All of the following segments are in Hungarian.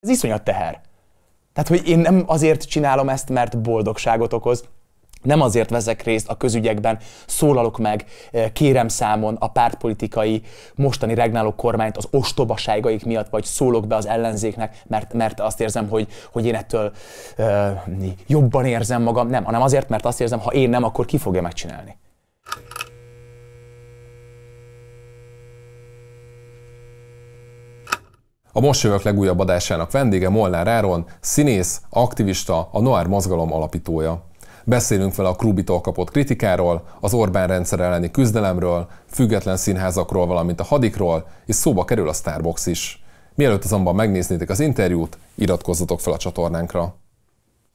Ez iszonyat teher. Tehát, hogy én nem azért csinálom ezt, mert boldogságot okoz, nem azért veszek részt a közügyekben, szólalok meg, eh, kérem számon a pártpolitikai mostani regnáló kormányt az ostobaságaik miatt, vagy szólok be az ellenzéknek, mert, mert azt érzem, hogy, hogy én ettől ö, eh, jobban érzem magam. Nem, hanem azért, mert azt érzem, ha én nem, akkor ki fogja megcsinálni. A most jövök legújabb adásának vendége Molnár Áron, színész, aktivista, a Noár mozgalom alapítója. Beszélünk vele a Krubitól kapott kritikáról, az Orbán rendszer elleni küzdelemről, független színházakról, valamint a hadikról, és szóba kerül a Starbucks is. Mielőtt azonban megnéznétek az interjút, iratkozzatok fel a csatornánkra.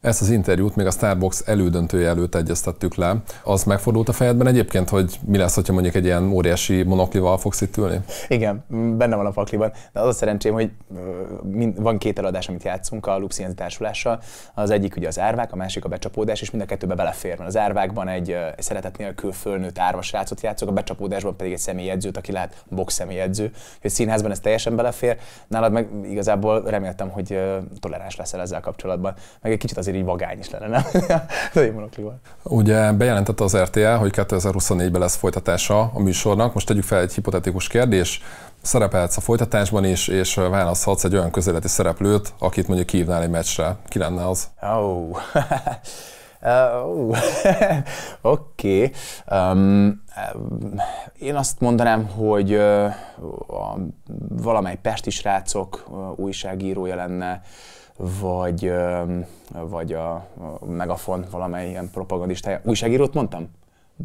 Ezt az interjút még a Starbucks elődöntője előtt egyeztettük le. Az megfordult a fejedben egyébként, hogy mi lesz, ha mondjuk egy ilyen óriási monoklival fogsz itt ülni? Igen, benne van a pakliban. De az a szerencsém, hogy van két eladás, amit játszunk a Lupsienz társulással. Az egyik ugye az árvák, a másik a becsapódás, és mind a kettőbe belefér. Mert az árvákban egy, egy szeretet nélkül fölnőtt árvasrácot játszok, a becsapódásban pedig egy személyedzőt, aki lehet box személyedző. Hogy színházban ez teljesen belefér. Nálad meg igazából reméltem, hogy toleráns leszel ezzel kapcsolatban. Meg egy kicsit azért azért így vagány is lenne, nem? Ugye bejelentette az RTL, hogy 2024-ben lesz folytatása a műsornak. Most tegyük fel egy hipotetikus kérdés, szerepelhetsz a folytatásban is, és választhatsz egy olyan közeleti szereplőt, akit mondjuk kívnál egy meccsre. Ki lenne az? Oh. Uh, Oké. Okay. Um, én azt mondanám, hogy uh, a, valamely pesti srácok uh, újságírója lenne, uh, vagy, vagy a, Megafon valamely ilyen propagandistája. Újságírót mondtam?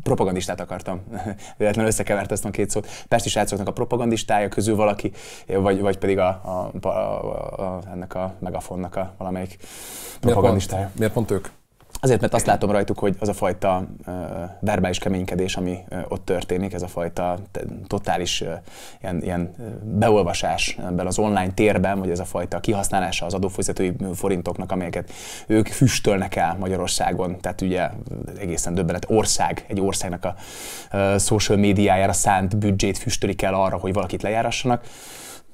propagandistát akartam. Véletlenül összekevert ezt a két szót. Pesti srácoknak a propagandistája közül valaki, vagy, vagy pedig a, a, a, a, ennek a megafonnak a valamelyik propagandistája. Miért pont, miért pont ők? Azért, mert azt látom rajtuk, hogy az a fajta uh, verbális keménykedés, ami uh, ott történik, ez a fajta totális uh, ilyen, ilyen beolvasás ebben az online térben, vagy ez a fajta kihasználása az adófizetői forintoknak, amelyeket ők füstölnek el Magyarországon. Tehát ugye egészen döbbenet ország, egy országnak a uh, social médiájára szánt büdzsét füstölik el arra, hogy valakit lejárassanak.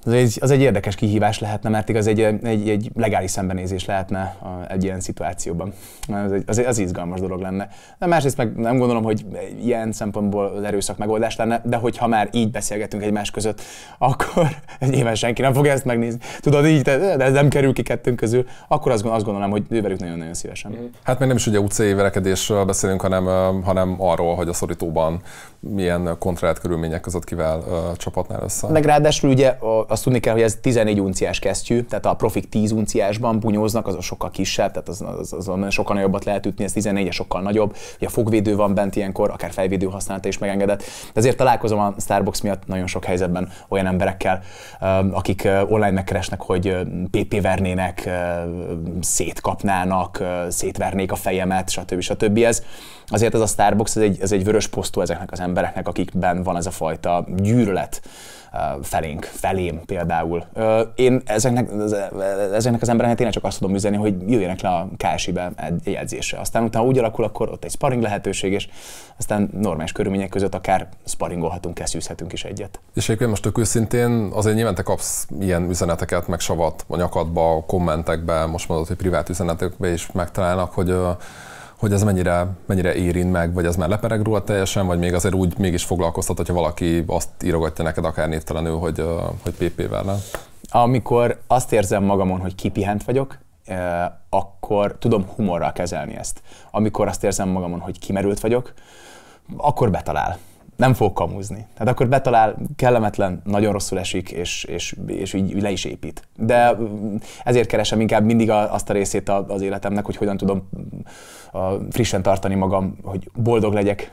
Ez egy, az egy érdekes kihívás lehetne, mert igaz egy, egy, egy legális szembenézés lehetne a, egy ilyen szituációban. Az, egy, az, az izgalmas dolog lenne. De másrészt meg nem gondolom, hogy ilyen szempontból az erőszak megoldás lenne, de hogyha már így beszélgetünk egymás között, akkor nyilván senki nem fogja ezt megnézni. Tudod, így, de ez nem kerül ki kettőnk közül, akkor azt, azt gondolom, hogy ővelük nagyon-nagyon szívesen. Mm. Hát még nem is ugye utcai verekedésről beszélünk, hanem, hanem arról, hogy a szorítóban milyen kontrált körülmények között kivel uh, csapatnál össze. Meg ráadásul ugye a, a azt tudni kell, hogy ez 14 unciás kesztyű, tehát a profik 10 unciásban bunyóznak, az a sokkal kisebb, tehát az, az, az, az sokkal nagyobbat lehet ütni, ez 14 sokkal nagyobb. Ugye a fogvédő van bent ilyenkor, akár fejvédő használata is megengedett. De ezért találkozom a Starbucks miatt nagyon sok helyzetben olyan emberekkel, akik online megkeresnek, hogy PP vernének, szétkapnának, szétvernék a fejemet, stb. stb. Ez azért ez a Starbucks, ez egy, ez egy vörös posztó ezeknek az embereknek, akikben van ez a fajta gyűrlet felénk, felém például. Én ezeknek, ezeknek az embereknek tényleg csak azt tudom üzenni, hogy jöjjenek le a KSI-be egy jegyzésre. Aztán utána úgy alakul, akkor ott egy sparring lehetőség, és aztán normális körülmények között akár sparringolhatunk, eszűzhetünk is egyet. És egyébként most tök őszintén, azért nyilván te kapsz ilyen üzeneteket, meg savat a nyakadba, a kommentekbe, most mondod, hogy privát üzenetekbe is megtalálnak, hogy hogy ez mennyire, mennyire érint meg, vagy ez már lepereg róla teljesen, vagy még azért úgy mégis foglalkoztat, hogyha valaki azt írogatja neked akár névtelenül, hogy, hogy PP-vel nem? Amikor azt érzem magamon, hogy kipihent vagyok, akkor tudom humorral kezelni ezt. Amikor azt érzem magamon, hogy kimerült vagyok, akkor betalál. Nem fog kamúzni. Tehát akkor betalál, kellemetlen, nagyon rosszul esik, és, és, és így le is épít. De mm, ezért keresem inkább mindig azt a részét az életemnek, hogy hogyan tudom a frissen tartani magam, hogy boldog legyek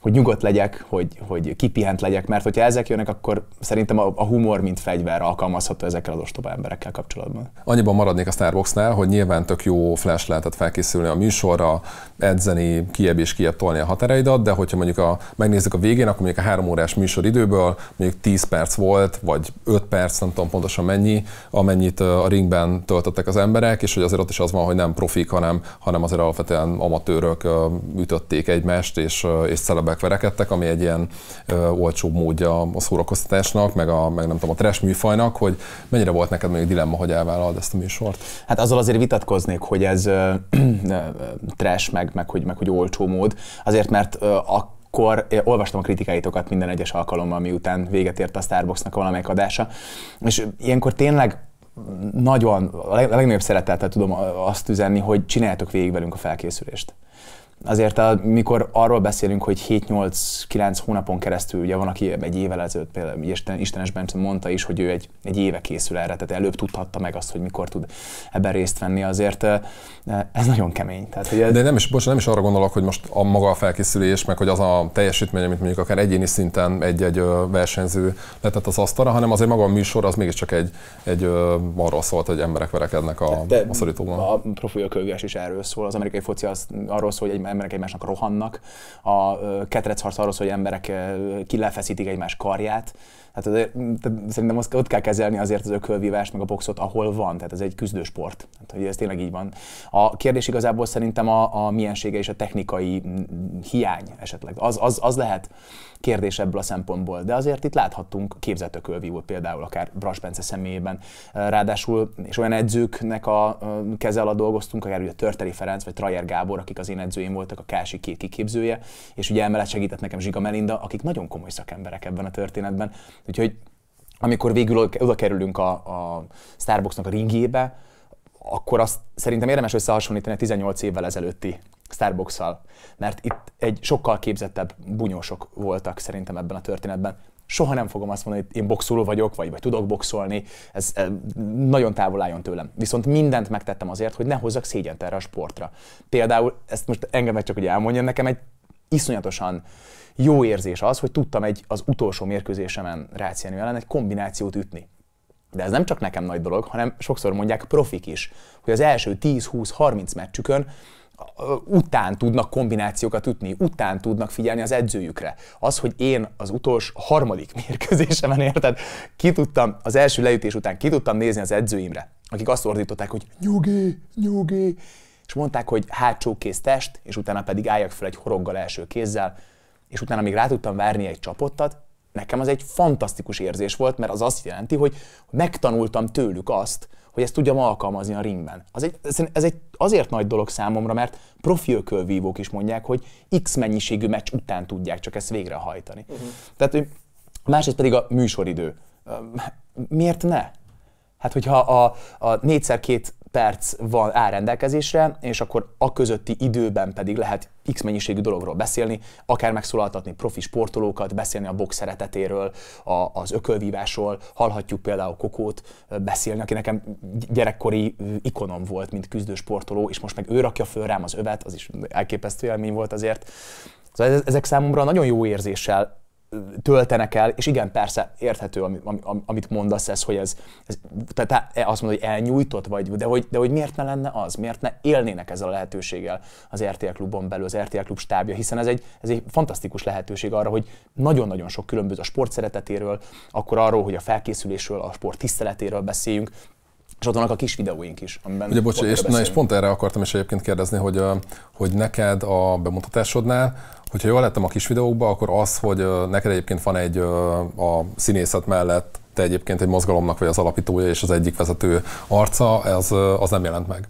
hogy nyugodt legyek, hogy, hogy kipihent legyek, mert hogyha ezek jönnek, akkor szerintem a, a humor, mint fegyver alkalmazható ezekkel az ostoba emberekkel kapcsolatban. Annyiban maradnék a Starbucksnál, hogy nyilván tök jó flash lehetett felkészülni a műsorra, edzeni, kiebb és kiebb tolni a határaidat, de hogyha mondjuk a, megnézzük a végén, akkor mondjuk a három órás időből, mondjuk 10 perc volt, vagy 5 perc, nem tudom pontosan mennyi, amennyit a ringben töltöttek az emberek, és hogy azért ott is az van, hogy nem profik, hanem, hanem azért alapvetően amatőrök ütötték egymást, és, és celebr emberek verekedtek, ami egy ilyen ö, olcsóbb módja a szórakoztatásnak, meg, a, meg nem tudom, a trash műfajnak, hogy mennyire volt neked még dilemma, hogy elvállalod ezt a műsort? Hát azzal azért vitatkoznék, hogy ez ö, ö, trash, meg, meg, hogy, meg hogy olcsó mód, azért mert ö, a akkor olvastam a kritikáitokat minden egyes alkalommal, miután véget ért a Starbucksnak valamelyik adása, és ilyenkor tényleg nagyon, a legnagyobb szeretettel tudom azt üzenni, hogy csináljátok végig velünk a felkészülést azért amikor arról beszélünk, hogy 7-8-9 hónapon keresztül, ugye van, aki egy évvel ezelőtt például Isten, Istenes Bence mondta is, hogy ő egy, egy éve készül erre, tehát előbb tudhatta meg azt, hogy mikor tud ebben részt venni, azért eh, ez nagyon kemény. Tehát, hogy ez... De nem is, bocs, nem is arra gondolok, hogy most a maga a felkészülés, meg hogy az a teljesítmény, amit mondjuk akár egyéni szinten egy-egy versenyző letett az asztalra, hanem azért maga a műsor az mégiscsak egy, egy arról szólt, hogy emberek verekednek a, De a szorítóban. A profi is erről szól, az amerikai foci az arról szól, hogy egy emberek egymásnak rohannak, a ketrecharc arról hogy emberek kilefeszítik egymás karját, Hát azért, mm, szerintem azt, ott kell kezelni azért az ökölvívást, meg a boxot, ahol van. Tehát ez egy küzdősport. Hát, hogy ez tényleg így van. A kérdés igazából szerintem a, a miensége és a technikai mm, hiány esetleg. Az, az, az lehet kérdés ebből a szempontból. De azért itt láthattunk képzett ökölvívót például, akár Bras Bence személyében. Ráadásul, és olyan edzőknek a kezel alatt dolgoztunk, akár ugye Törteli Ferenc vagy Trajer Gábor, akik az én edzőim voltak, a Kási két kiképzője, és ugye emellett segített nekem Zsiga Melinda, akik nagyon komoly szakemberek ebben a történetben. Úgyhogy amikor végül oda kerülünk a, a Starbucksnak a ringébe, akkor azt szerintem érdemes összehasonlítani a 18 évvel ezelőtti starbucks mert itt egy sokkal képzettebb bunyósok voltak szerintem ebben a történetben. Soha nem fogom azt mondani, hogy én boxoló vagyok, vagy, vagy tudok boxolni, ez nagyon távol álljon tőlem. Viszont mindent megtettem azért, hogy ne hozzak szégyent erre a sportra. Például, ezt most engem csak hogy elmondjam, nekem egy iszonyatosan uh, jó érzés az, hogy tudtam egy az utolsó mérkőzésemen rácienő ellen egy kombinációt ütni. De ez nem csak nekem nagy dolog, hanem sokszor mondják profik is, hogy az első 10-20-30 meccsükön után tudnak kombinációkat ütni, után tudnak figyelni az edzőjükre. Az, hogy én az utolsó harmadik mérkőzésemen érted, ki tudtam, az első leütés után ki tudtam nézni az edzőimre, akik azt ordították, hogy nyugi, nyugi, és mondták, hogy hátsó kéz test, és utána pedig álljak fel egy horoggal első kézzel, és utána még rá tudtam várni egy csapottat, nekem az egy fantasztikus érzés volt, mert az azt jelenti, hogy megtanultam tőlük azt, hogy ezt tudjam alkalmazni a ringben. Az egy, ez egy azért nagy dolog számomra, mert profi ökölvívók is mondják, hogy X mennyiségű meccs után tudják csak ezt végrehajtani. Uh-huh. Tehát másrészt pedig a műsoridő. Miért ne? Hát, hogyha a, a négyszer két perc van áll rendelkezésre, és akkor a közötti időben pedig lehet X mennyiségű dologról beszélni, akár megszólaltatni profi sportolókat, beszélni a box szeretetéről, a, az ökölvívásról, hallhatjuk például Kokót beszélni, aki nekem gyerekkori ikonom volt, mint küzdő sportoló, és most meg ő rakja föl rám az övet, az is elképesztő élmény volt azért. Szóval ezek számomra nagyon jó érzéssel töltenek el, és igen, persze érthető, amit, amit mondasz, ez, hogy ez, ez tehát e azt mondod, hogy elnyújtott vagy, de hogy, de hogy miért ne lenne az, miért ne élnének ezzel a lehetőséggel az RTL klubon belül, az RTL klub stábja, hiszen ez egy, ez egy fantasztikus lehetőség arra, hogy nagyon-nagyon sok különböző a sport szeretetéről, akkor arról, hogy a felkészülésről, a sport tiszteletéről beszéljünk, és ott vannak a kis videóink is, amiben Ugye bocsánat, és, na, és pont erre akartam is egyébként kérdezni, hogy, hogy neked a bemutatásodnál Hogyha jól lettem a kis videókban, akkor az, hogy neked egyébként van egy a színészet mellett te egyébként egy mozgalomnak vagy az alapítója és az egyik vezető arca, ez, az nem jelent meg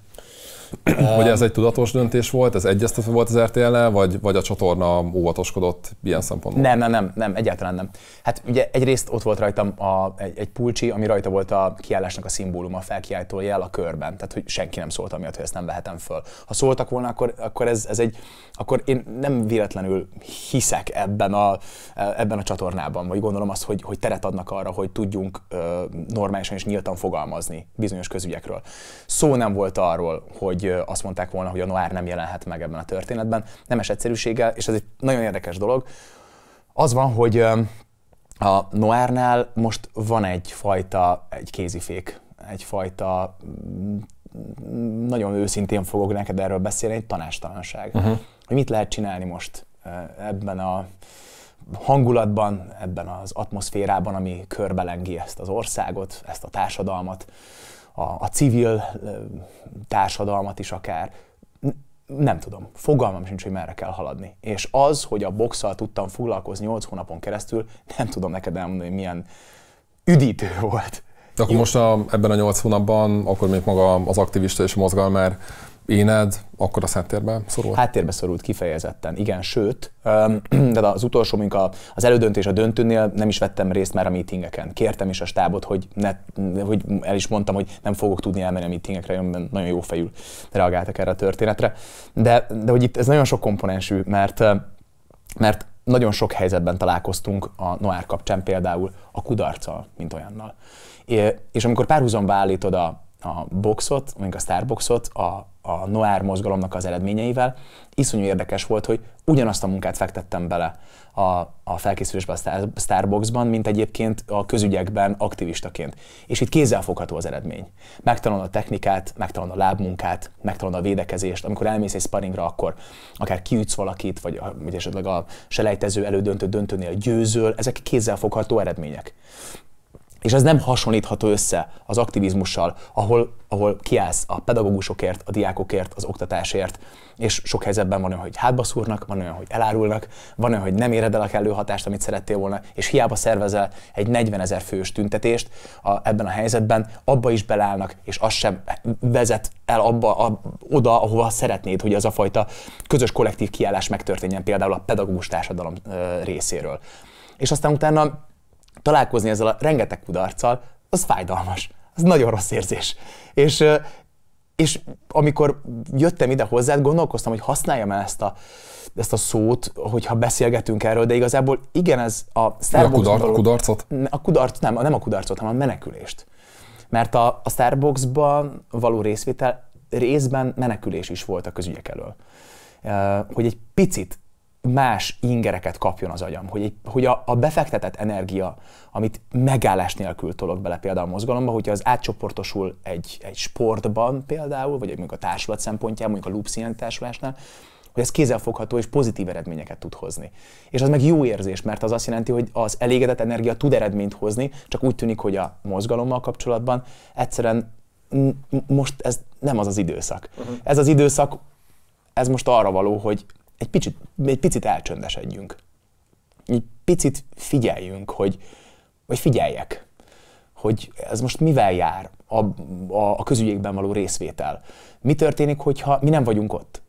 hogy ez egy tudatos döntés volt, ez egyeztetve volt az rtl vagy, vagy a csatorna óvatoskodott ilyen szempontból? Nem, nem, nem, nem, egyáltalán nem. Hát ugye egyrészt ott volt rajtam a, egy, egy pulcsi, ami rajta volt a kiállásnak a szimbóluma, a felkiáltó jel a körben, tehát hogy senki nem szólt amiatt, hogy ezt nem vehetem föl. Ha szóltak volna, akkor, akkor ez, ez egy, akkor én nem véletlenül hiszek ebben a, ebben a csatornában, vagy gondolom azt, hogy, hogy teret adnak arra, hogy tudjunk normálisan és nyíltan fogalmazni bizonyos közügyekről. Szó nem volt arról, hogy hogy azt mondták volna, hogy a Noir nem jelenhet meg ebben a történetben. Nemes egyszerűséggel, és ez egy nagyon érdekes dolog. Az van, hogy a Noárnál most van egyfajta, egy kézifék, egyfajta mm, nagyon őszintén fogok neked erről beszélni, egy tanástalanság. Uh-huh. Hogy mit lehet csinálni most ebben a hangulatban, ebben az atmoszférában, ami körbelengi ezt az országot, ezt a társadalmat, a, a civil társadalmat is akár. Nem tudom, fogalmam sincs, hogy merre kell haladni. És az, hogy a boxal tudtam foglalkozni 8 hónapon keresztül, nem tudom neked elmondani, hogy milyen üdítő volt. De akkor Jó. most a, ebben a 8 hónapban, akkor még maga az aktivista és a mozgalmár éned akkor a háttérbe szorult? Háttérbe szorult kifejezetten, igen, sőt, de az utolsó a az elődöntés a döntőnél nem is vettem részt már a meetingeken. Kértem is a stábot, hogy, ne, hogy el is mondtam, hogy nem fogok tudni elmenni a meetingekre, nagyon jó fejül reagáltak erre a történetre. De, de hogy itt ez nagyon sok komponensű, mert, mert nagyon sok helyzetben találkoztunk a Noár kapcsán, például a kudarccal, mint olyannal. És amikor párhuzamba állítod a, a boxot, mondjuk a starboxot a a Noir mozgalomnak az eredményeivel, iszonyú érdekes volt, hogy ugyanazt a munkát fektettem bele a, a felkészülésben a Starbucksban, mint egyébként a közügyekben aktivistaként. És itt kézzelfogható az eredmény. Megtanulod a technikát, megtanulod a lábmunkát, megtanulod a védekezést. Amikor elmész egy sparringra, akkor akár kiütsz valakit, vagy, vagy esetleg a selejtező elődöntő döntőnél győzöl, ezek kézzelfogható eredmények. És ez nem hasonlítható össze az aktivizmussal, ahol, ahol kiállsz a pedagógusokért, a diákokért, az oktatásért, és sok helyzetben van olyan, hogy hátba szúrnak, van olyan, hogy elárulnak, van olyan, hogy nem éred el a kellő hatást, amit szerettél volna, és hiába szervezel egy 40 ezer fős tüntetést a, ebben a helyzetben, abba is belállnak, és az sem vezet el abba, a, oda, ahova szeretnéd, hogy az a fajta közös kollektív kiállás megtörténjen például a pedagógus társadalom ö, részéről. És aztán utána találkozni ezzel a rengeteg kudarccal, az fájdalmas. Az nagyon rossz érzés. És, és amikor jöttem ide hozzád, gondolkoztam, hogy használjam el ezt a, ezt a szót, hogyha beszélgetünk erről, de igazából igen, ez a Starbucks... A, kudar, dolog, a kudarcot? A kudarc, nem, nem a kudarcot, hanem a menekülést. Mert a, a Starbucksban való részvétel részben menekülés is volt a közügyek elől. Hogy egy picit más ingereket kapjon az agyam, hogy, egy, hogy a, a befektetett energia, amit megállás nélkül tolok bele például a mozgalomba, hogyha az átcsoportosul egy, egy sportban például, vagy mondjuk a társulat szempontjából, mondjuk a Loop társulásnál, hogy ez kézzelfogható és pozitív eredményeket tud hozni. És az meg jó érzés, mert az azt jelenti, hogy az elégedett energia tud eredményt hozni, csak úgy tűnik, hogy a mozgalommal kapcsolatban egyszerűen most ez nem az az időszak. Uh-huh. Ez az időszak, ez most arra való, hogy egy picit, egy picit elcsöndesedjünk. Egy picit figyeljünk, hogy, vagy figyeljek, hogy ez most mivel jár a, a, a közügyekben való részvétel. Mi történik, hogyha mi nem vagyunk ott?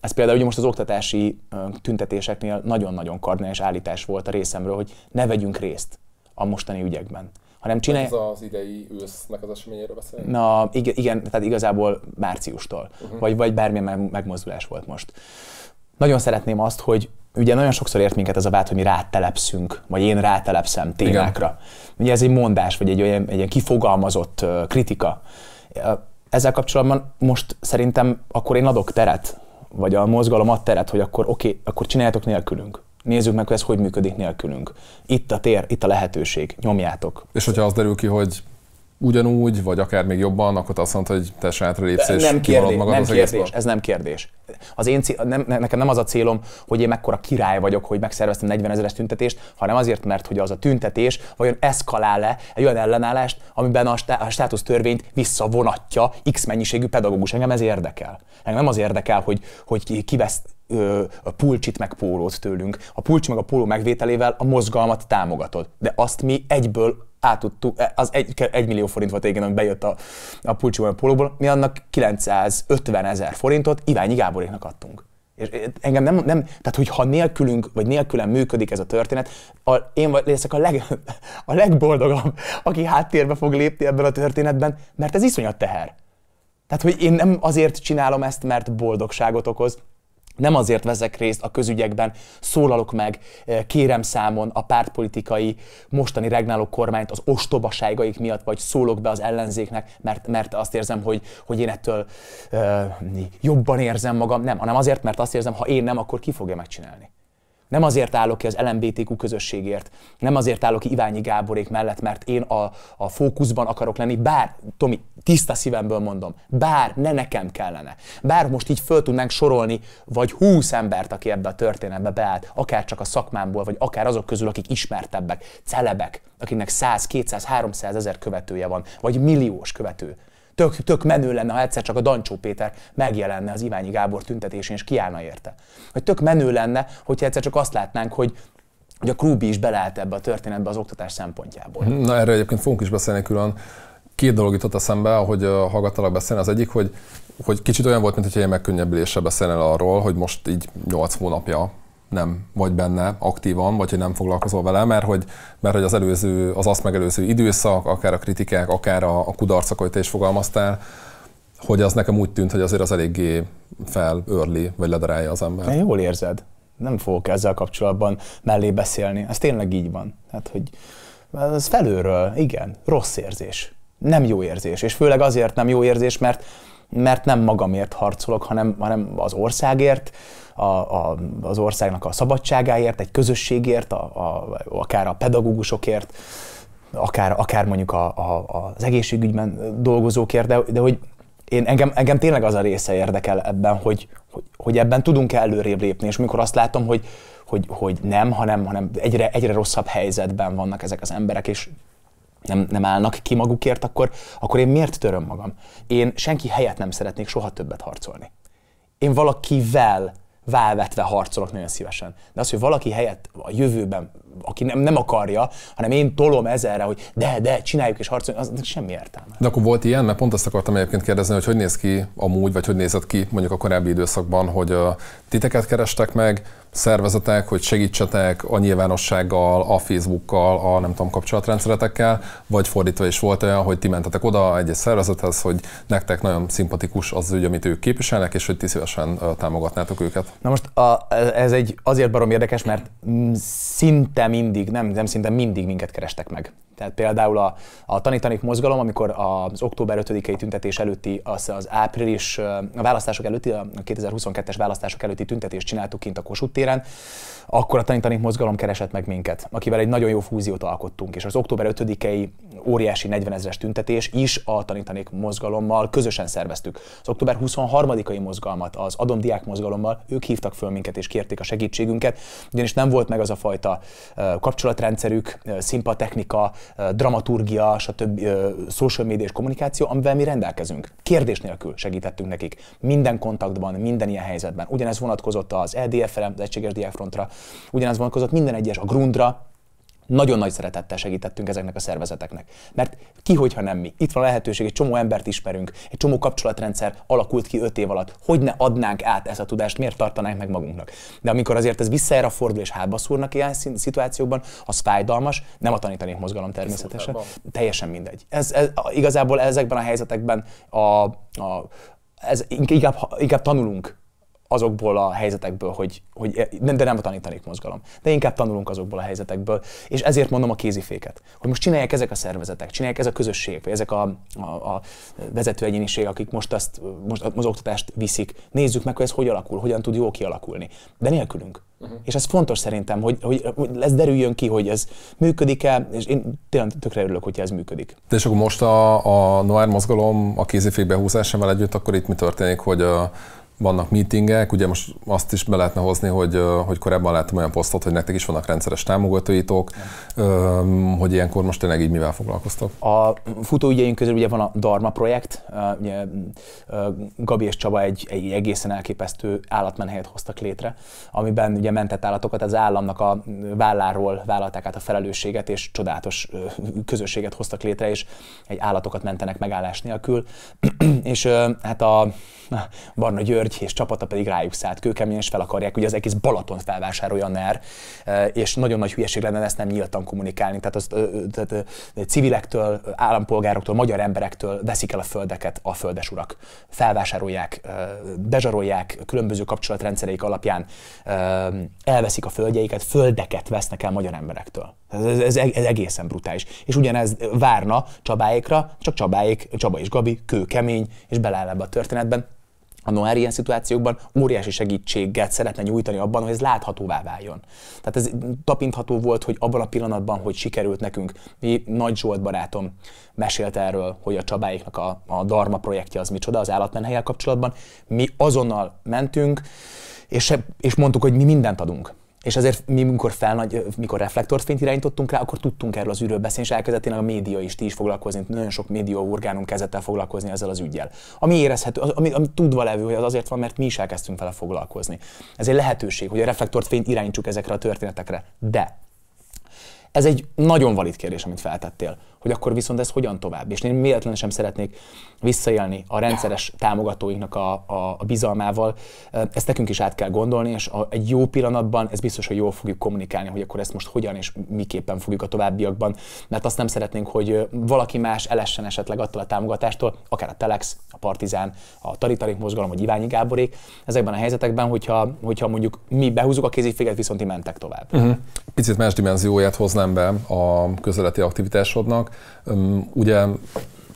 Ez például ugye most az oktatási tüntetéseknél nagyon-nagyon kardinális állítás volt a részemről, hogy ne vegyünk részt a mostani ügyekben. Hanem csinálj... Ez az idei ősznek az eseményéről beszélünk? Na, igen, igen, tehát igazából márciustól, uh-huh. vagy, vagy bármilyen megmozdulás volt most nagyon szeretném azt, hogy ugye nagyon sokszor ért minket ez a vált, hogy mi rátelepszünk, vagy én rátelepszem témákra. Igen. Ugye ez egy mondás, vagy egy olyan, egy olyan kifogalmazott kritika. Ezzel kapcsolatban most szerintem akkor én adok teret, vagy a mozgalom ad teret, hogy akkor oké, okay, akkor csináljátok nélkülünk. Nézzük meg, hogy ez hogy működik nélkülünk. Itt a tér, itt a lehetőség, nyomjátok. És hogyha az derül ki, hogy ugyanúgy, vagy akár még jobban, akkor azt mondta, hogy te saját lépsz és nem kérdés, magad nem az kérdés, egészből. ez nem kérdés. Az én cél, nem, nekem nem az a célom, hogy én mekkora király vagyok, hogy megszerveztem 40 ezeres tüntetést, hanem azért, mert hogy az a tüntetés vajon eszkalál-e egy olyan ellenállást, amiben a, stá- a státusz törvényt visszavonatja X mennyiségű pedagógus. Engem ez érdekel. Engem nem az érdekel, hogy, hogy kivesz a pulcsit meg pólót tőlünk. A pulcs meg a póló megvételével a mozgalmat támogatod. De azt mi egyből át tudtuk, e, az egy egy millió forint volt igen, ami bejött a, a Pulcsi a pólóból, mi annak 950 ezer forintot Iványi Gáboréknak adtunk. És e, engem nem, nem, tehát hogy ha nélkülünk, vagy nélkülem működik ez a történet, a, én leszek a, leg, a legboldogabb, aki háttérbe fog lépni ebben a történetben, mert ez iszonyat teher. Tehát, hogy én nem azért csinálom ezt, mert boldogságot okoz, nem azért vezek részt a közügyekben, szólalok meg, eh, kérem számon a pártpolitikai mostani regnáló kormányt az ostobaságaik miatt, vagy szólok be az ellenzéknek, mert, mert azt érzem, hogy, hogy én ettől uh, jobban érzem magam. Nem, hanem azért, mert azt érzem, ha én nem, akkor ki fogja megcsinálni. Nem azért állok ki az LMBTQ közösségért, nem azért állok ki Iványi Gáborék mellett, mert én a, a fókuszban akarok lenni, bár, Tomi, tiszta szívemből mondom, bár ne nekem kellene, bár most így föl tudnánk sorolni, vagy húsz embert, aki ebbe a történetbe beállt, akár csak a szakmámból, vagy akár azok közül, akik ismertebbek, celebek, akiknek 100, 200, 300 ezer követője van, vagy milliós követő tök, tök menő lenne, ha egyszer csak a Dancsó Péter megjelenne az Iványi Gábor tüntetésén, és kiállna érte. Hogy tök menő lenne, hogyha egyszer csak azt látnánk, hogy hogy a Krúbi is beleállt ebbe a történetbe az oktatás szempontjából. Na erre egyébként fogunk is beszélni külön. Két dolog jutott eszembe, ahogy hallgattalak beszélni. Az egyik, hogy hogy kicsit olyan volt, mintha ilyen megkönnyebbüléssel beszélnél arról, hogy most így 8 hónapja nem vagy benne aktívan, vagy hogy nem foglalkozol vele, mert hogy, mert hogy az előző, az azt megelőző időszak, akár a kritikák, akár a, a kudarcok, hogy te is fogalmaztál, hogy az nekem úgy tűnt, hogy azért az eléggé felörli, vagy ledarálja az ember. Jól érzed. Nem fogok ezzel kapcsolatban mellé beszélni. Ez tényleg így van. Hát, hogy ez felőről, igen, rossz érzés. Nem jó érzés. És főleg azért nem jó érzés, mert, mert nem magamért harcolok, hanem, hanem az országért, a, a, az országnak a szabadságáért, egy közösségért, a, a, akár a pedagógusokért, akár, akár mondjuk a, a, az egészségügyben dolgozókért, de, de hogy én engem, engem tényleg az a része érdekel ebben, hogy, hogy, hogy ebben tudunk-e előrébb lépni, és mikor azt látom, hogy, hogy, hogy nem, hanem, hanem egyre, egyre rosszabb helyzetben vannak ezek az emberek, és nem, nem állnak ki magukért, akkor, akkor én miért töröm magam? Én senki helyett nem szeretnék soha többet harcolni. Én valakivel válvetve harcolok nagyon szívesen. De az, hogy valaki helyett a jövőben, aki nem, nem akarja, hanem én tolom ezerre, hogy de, de, csináljuk és harcoljunk, az semmi értelme. De akkor volt ilyen, mert pont azt akartam egyébként kérdezni, hogy hogy néz ki amúgy, vagy hogy nézett ki mondjuk a korábbi időszakban, hogy titeket kerestek meg, szervezetek, hogy segítsetek a nyilvánossággal, a Facebookkal, a nem tudom, kapcsolatrendszeretekkel, vagy fordítva is volt olyan, hogy ti mentetek oda egy, -egy szervezethez, hogy nektek nagyon szimpatikus az ügy, amit ők képviselnek, és hogy ti szívesen támogatnátok őket. Na most a, ez egy azért barom érdekes, mert szinte mindig, nem, nem szinte mindig minket kerestek meg. Tehát például a, a tanítanék mozgalom, amikor az október 5-i tüntetés előtti, az, az április, a választások előtti, a 2022-es választások előtti tüntetést csináltuk kint a Kossuth téren, akkor a tanítanék mozgalom keresett meg minket, akivel egy nagyon jó fúziót alkottunk, és az október 5-i óriási 40 ezeres tüntetés is a tanítanék mozgalommal közösen szerveztük. Az október 23-ai mozgalmat az Adom Diák mozgalommal ők hívtak föl minket és kérték a segítségünket, ugyanis nem volt meg az a fajta kapcsolatrendszerük, szimpatechnika, dramaturgia, stb. social media és kommunikáció, amivel mi rendelkezünk. Kérdés nélkül segítettünk nekik. Minden kontaktban, minden ilyen helyzetben. Ugyanez vonatkozott az EDFR, az Egységes Diákfrontra, Ugyanez vonatkozott minden egyes a Grundra, nagyon nagy szeretettel segítettünk ezeknek a szervezeteknek. Mert ki, hogyha nem mi. Itt van a lehetőség, egy csomó embert ismerünk, egy csomó kapcsolatrendszer alakult ki öt év alatt. Hogy ne adnánk át ezt a tudást, miért tartanánk meg magunknak? De amikor azért ez visszaerre fordul és hátba szúrnak ilyen szituációkban, az fájdalmas, nem a tanítani mozgalom természetesen, teljesen mindegy. Ez, ez, igazából ezekben a helyzetekben a, a, ez inkább, inkább tanulunk, azokból a helyzetekből, hogy, hogy nem, de nem a tanítanék mozgalom, de inkább tanulunk azokból a helyzetekből, és ezért mondom a kéziféket, hogy most csinálják ezek a szervezetek, csinálják ez a közösség, vagy ezek a, a, a vezető egyéniség, akik most, azt, most az oktatást viszik, nézzük meg, hogy ez hogy alakul, hogyan tud jó kialakulni, de nélkülünk. Uh-huh. És ez fontos szerintem, hogy, hogy, hogy ez derüljön ki, hogy ez működik-e, és én tényleg tökre örülök, hogyha ez működik. De és akkor most a, a Noir mozgalom a kézifék behúzásával együtt, akkor itt mi történik, hogy a, vannak meetingek, ugye most azt is be lehetne hozni, hogy, hogy korábban láttam olyan posztot, hogy nektek is vannak rendszeres támogatóitok, Nem. hogy ilyenkor most tényleg így mivel foglalkoztok? A futóügyeink közül ugye van a Dharma projekt, ugye Gabi és Csaba egy, egy egészen elképesztő állatmenhelyet hoztak létre, amiben ugye mentett állatokat az államnak a válláról vállalták át a felelősséget, és csodálatos közösséget hoztak létre, és egy állatokat mentenek megállás nélkül, és hát a Na, Barna György és csapata pedig rájuk szállt kőkeményen, és fel akarják hogy az egész Balaton felvásárolja a NER, e, és nagyon nagy hülyeség lenne ezt nem nyíltan kommunikálni. Tehát, az, tehát civilektől, állampolgároktól, magyar emberektől veszik el a földeket a földes urak. Felvásárolják, bezsarolják e, különböző kapcsolatrendszereik alapján, e, elveszik a földjeiket, földeket vesznek el magyar emberektől. Ez, ez, ez egészen brutális. És ugyanez várna Csabáékra, csak Csabáék, Csaba és Gabi kőkemény, és beleáll ebbe a történetben a Noir ilyen szituációkban óriási segítséget szeretne nyújtani abban, hogy ez láthatóvá váljon. Tehát ez tapintható volt, hogy abban a pillanatban, hogy sikerült nekünk, mi Nagy Zsolt barátom mesélte erről, hogy a Csabáiknak a, a Dharma projektje az micsoda, az állatmenhelyel kapcsolatban, mi azonnal mentünk, és, és mondtuk, hogy mi mindent adunk. És azért mi, mikor, fel, mikor reflektorfényt irányítottunk rá, akkor tudtunk erről az ügyről beszélni, és elkezdett a média is, ti is foglalkozni, nagyon sok média orgánunk kezdett el foglalkozni ezzel az ügyel. Ami érezhető, az, ami, ami tudva levő, hogy az azért van, mert mi is elkezdtünk vele foglalkozni. Ez egy lehetőség, hogy a reflektorfényt irányítsuk ezekre a történetekre. De ez egy nagyon valid kérdés, amit feltettél hogy akkor viszont ez hogyan tovább. És én méletlenül sem szeretnék visszaélni a rendszeres támogatóinknak a, a, a bizalmával. Ezt nekünk is át kell gondolni, és a, egy jó pillanatban ez biztos, hogy jól fogjuk kommunikálni, hogy akkor ezt most hogyan és miképpen fogjuk a továbbiakban, mert azt nem szeretnénk, hogy valaki más elessen esetleg attól a támogatástól, akár a Telex, a Partizán, a Taritarik mozgalom, vagy Iványi Gáborék, ezekben a helyzetekben, hogyha, hogyha mondjuk mi behúzunk a kéziféget, viszont ti mentek tovább. Uh-huh. Picit más dimenzióját hoznám be a közeleti aktivitásodnak. Ugye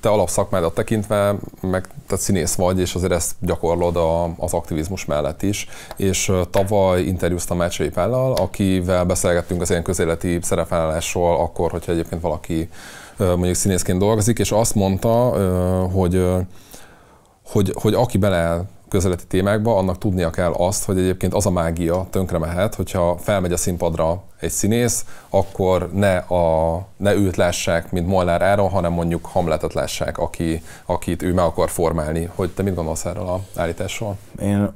te alapszakmádat tekintve, meg tehát színész vagy, és azért ezt gyakorlod a, az aktivizmus mellett is. És tavaly interjúztam Mácsai Pállal, akivel beszélgettünk az ilyen közéleti szerepvállalásról, akkor, hogyha egyébként valaki mondjuk színészként dolgozik, és azt mondta, hogy hogy, hogy aki bele közeleti témákba, annak tudnia kell azt, hogy egyébként az a mágia tönkre mehet, hogyha felmegy a színpadra egy színész, akkor ne, a, ne őt lássák, mint Molnár Áron, hanem mondjuk Hamletet lássák, aki, akit ő meg akar formálni. Hogy te mit gondolsz erről a állításról? Én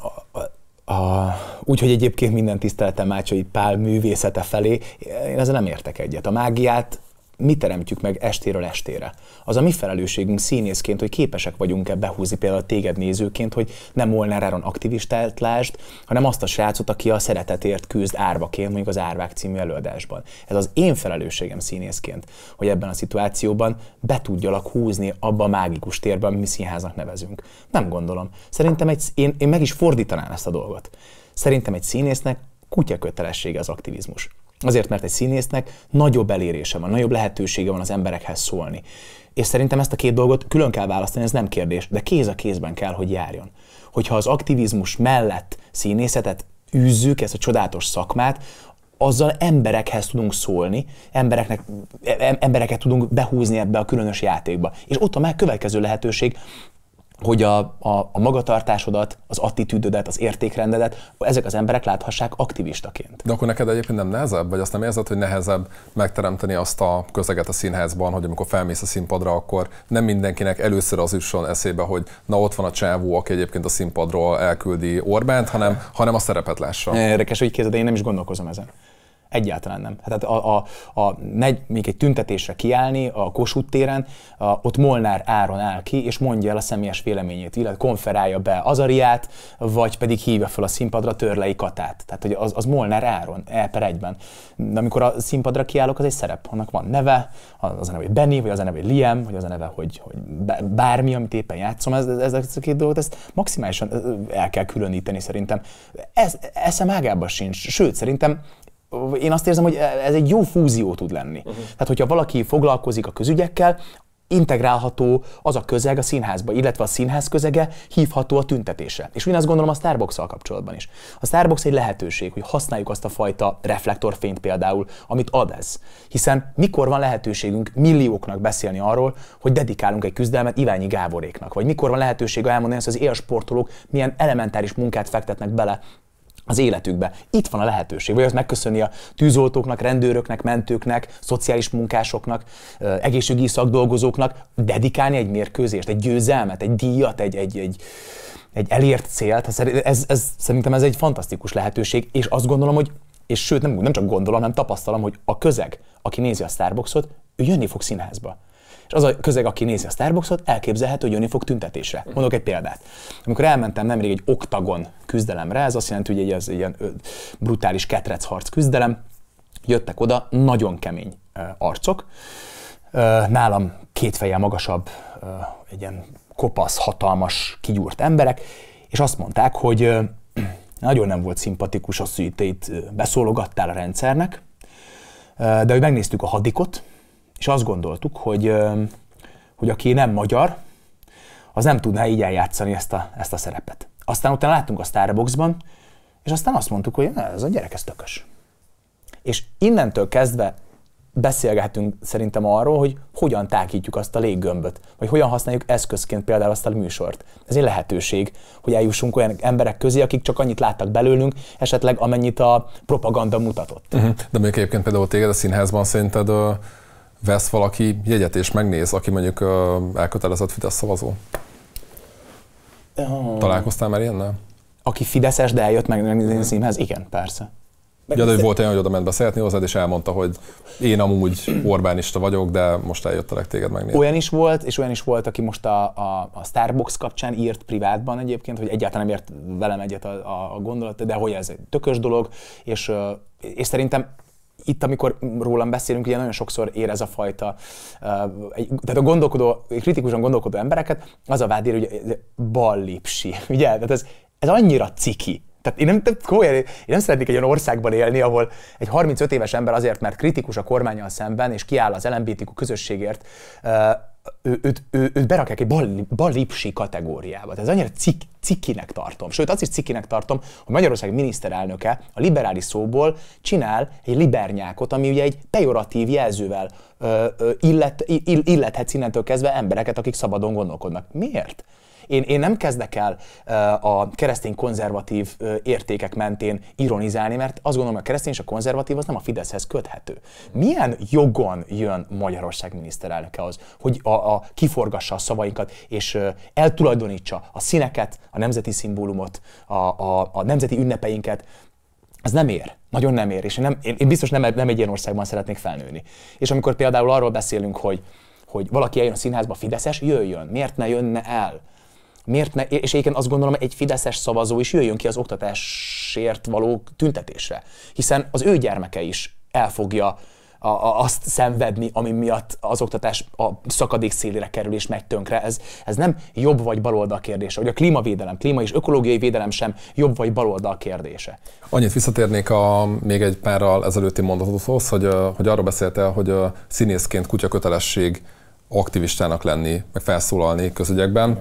a, úgy, hogy egyébként minden tiszteletem Mácsai Pál művészete felé, én ezzel nem értek egyet. A mágiát mi teremtjük meg estéről estére. Az a mi felelősségünk színészként, hogy képesek vagyunk-e behúzni például téged nézőként, hogy nem Molnár Áron aktivistát lásd, hanem azt a srácot, aki a szeretetért küzd árvaként, mondjuk az Árvák című előadásban. Ez az én felelősségem színészként, hogy ebben a szituációban be tudjalak húzni abba a mágikus térben, amit mi színháznak nevezünk. Nem gondolom. Szerintem egy, én, én meg is fordítanám ezt a dolgot. Szerintem egy színésznek kutya kötelessége az aktivizmus. Azért, mert egy színésznek nagyobb elérése van, nagyobb lehetősége van az emberekhez szólni. És szerintem ezt a két dolgot külön kell választani, ez nem kérdés, de kéz a kézben kell, hogy járjon. Hogyha az aktivizmus mellett színészetet űzzük, ezt a csodálatos szakmát, azzal emberekhez tudunk szólni, embereknek, e, e, embereket tudunk behúzni ebbe a különös játékba. És ott a már következő lehetőség, hogy a, a, a magatartásodat, az attitűdödet, az értékrendedet, ezek az emberek láthassák aktivistaként. De akkor neked egyébként nem nehezebb, vagy azt nem érzed, hogy nehezebb megteremteni azt a közeget a színházban, hogy amikor felmész a színpadra, akkor nem mindenkinek először az jusson eszébe, hogy na ott van a csávó, aki egyébként a színpadról elküldi Orbánt, hanem, hanem a szerepet lássa. Érdekes, hogy kézed, én nem is gondolkozom ezen. Egyáltalán nem. Hát a, a, a megy még egy tüntetésre kiállni a Kossuth téren, a, ott Molnár Áron áll ki, és mondja el a személyes véleményét, illetve konferálja be Azariát, vagy pedig hívja fel a színpadra Törlei Katát. Tehát, hogy az, az Molnár Áron, E per egyben. De amikor a színpadra kiállok, az egy szerep. Annak van neve, az a neve, hogy Benny, vagy az a neve, hogy Liam, vagy az a neve, hogy, hogy bármi, amit éppen játszom, ez, ez, ez a két dolgot, ezt maximálisan el kell különíteni szerintem. Ez, eszem ágába sincs. Sőt, szerintem én azt érzem, hogy ez egy jó fúzió tud lenni. Uh-huh. Tehát, hogyha valaki foglalkozik a közügyekkel, integrálható az a közeg a színházba, illetve a színház közege hívható a tüntetése. És én azt gondolom a starbucks kapcsolatban is. A Starbucks egy lehetőség, hogy használjuk azt a fajta reflektorfényt például, amit ad ez. Hiszen mikor van lehetőségünk millióknak beszélni arról, hogy dedikálunk egy küzdelmet Iványi Gáboréknak, vagy mikor van lehetőség elmondani azt, hogy az élsportolók milyen elementáris munkát fektetnek bele az életükbe. Itt van a lehetőség, vagy az megköszöni a tűzoltóknak, rendőröknek, mentőknek, szociális munkásoknak, egészségügyi szakdolgozóknak dedikálni egy mérkőzést, egy győzelmet, egy díjat, egy, egy, egy, egy elért célt. Hát ez, ez, szerintem ez egy fantasztikus lehetőség, és azt gondolom, hogy és sőt, nem, nem csak gondolom, hanem tapasztalom, hogy a közeg, aki nézi a Starbucksot, ő jönni fog színházba. És az a közeg, aki nézi a Starbucksot, elképzelhető, hogy jönni fog tüntetésre. Mondok egy példát. Amikor elmentem nemrég egy oktagon küzdelemre, ez azt jelenti, hogy egy, az egy ilyen brutális ketrecharc küzdelem, jöttek oda nagyon kemény arcok, nálam két fejjel magasabb, egy ilyen kopasz, hatalmas, kigyúrt emberek, és azt mondták, hogy nagyon nem volt szimpatikus az, hogy itt beszólogattál a rendszernek, de hogy megnéztük a hadikot, és azt gondoltuk, hogy, hogy aki nem magyar, az nem tudná így eljátszani ezt a, ezt a szerepet. Aztán utána láttunk a Starboxban, és aztán azt mondtuk, hogy ne, ez a gyerek, ez tökös. És innentől kezdve beszélgetünk szerintem arról, hogy hogyan tágítjuk azt a léggömböt, vagy hogyan használjuk eszközként például azt a műsort. Ez egy lehetőség, hogy eljussunk olyan emberek közé, akik csak annyit láttak belőlünk, esetleg amennyit a propaganda mutatott. Uh-huh. De még egyébként például téged a színházban szerinted uh, vesz valaki jegyet és megnéz, aki mondjuk elkötelezett Fidesz szavazó? Találkoztál már ilyennel? Aki Fideszes, de eljött megnézni a színház? Igen, persze. Ugye, ja, de volt olyan, hogy oda ment beszélni hozzád, és elmondta, hogy én amúgy Orbánista vagyok, de most eljöttelek téged megnézni. Olyan is volt, és olyan is volt, aki most a, a, a Starbucks kapcsán írt privátban egyébként, hogy egyáltalán nem ért velem egyet a, a, a gondolat, de hogy ez egy tökös dolog, és, és szerintem itt, amikor rólam beszélünk, ugye nagyon sokszor ér ez a fajta, eh, tehát a gondolkodó, kritikusan gondolkodó embereket, az a vád ér, hogy ballipsi, ugye? Tehát ez, ez annyira ciki, tehát én nem, komolyan, én nem szeretnék egy olyan országban élni, ahol egy 35 éves ember azért, mert kritikus a kormányal szemben, és kiáll az LMBTQ közösségért, eh, ő, őt, ő, őt berakják egy balipsi kategóriába. Tehát ez annyira cik, cikinek tartom. Sőt, azt is cikinek tartom, hogy Magyarország miniszterelnöke a liberális szóból csinál egy libernyákot, ami ugye egy pejoratív jelzővel ö, ö, illet, ill, illethetsz innentől kezdve embereket, akik szabadon gondolkodnak. Miért? Én, én nem kezdek el eh, a keresztény konzervatív eh, értékek mentén ironizálni, mert azt gondolom, hogy a keresztény és a konzervatív az nem a Fideszhez köthető. Milyen jogon jön Magyarország miniszterelnöke az, hogy a, a kiforgassa a szavainkat, és eh, eltulajdonítsa a színeket, a nemzeti szimbólumot, a, a, a nemzeti ünnepeinket, ez nem ér. Nagyon nem ér. És én, nem, én, én biztos nem, nem egy ilyen országban szeretnék felnőni. És amikor például arról beszélünk, hogy, hogy valaki eljön a színházba fideszes, jöjjön. Miért ne jönne el? miért ne, és én azt gondolom, hogy egy fideszes szavazó is jöjjön ki az oktatásért való tüntetésre, hiszen az ő gyermeke is elfogja a, a, azt szenvedni, ami miatt az oktatás a szakadék szélére kerül és megy tönkre. Ez, ez nem jobb vagy baloldal kérdése, hogy a klímavédelem, klíma és ökológiai védelem sem jobb vagy baloldal kérdése. Annyit visszatérnék a még egy párral ezelőtti mondatodhoz, hogy, hogy arról beszéltél, hogy a színészként kutya kötelesség aktivistának lenni, meg felszólalni közügyekben.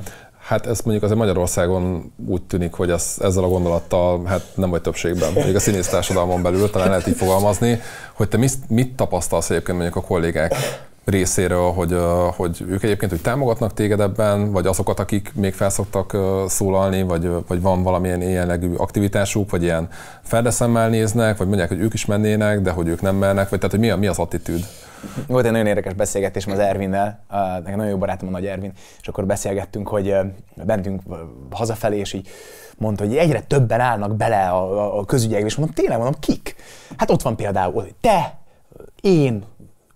Hát ez mondjuk azért Magyarországon úgy tűnik, hogy ez, ezzel a gondolattal hát nem vagy többségben, mondjuk a színész társadalmon belül, talán lehet így fogalmazni, hogy te mit, mit tapasztalsz egyébként mondjuk a kollégák részéről, hogy, hogy ők egyébként hogy támogatnak téged ebben, vagy azokat, akik még felszoktak szólalni, vagy, vagy van valamilyen jellegű aktivitásuk, vagy ilyen feldeszemmel néznek, vagy mondják, hogy ők is mennének, de hogy ők nem mernek, vagy tehát hogy mi, a, mi az attitűd? Volt egy nagyon érdekes beszélgetés az Ervinnel, nekem nagyon jó barátom a Nagy Ervin, és akkor beszélgettünk, hogy bentünk hazafelé, és így mondta, hogy egyre többen állnak bele a, a, a közügyekbe, és mondom, tényleg mondom, kik? Hát ott van például hogy te, én,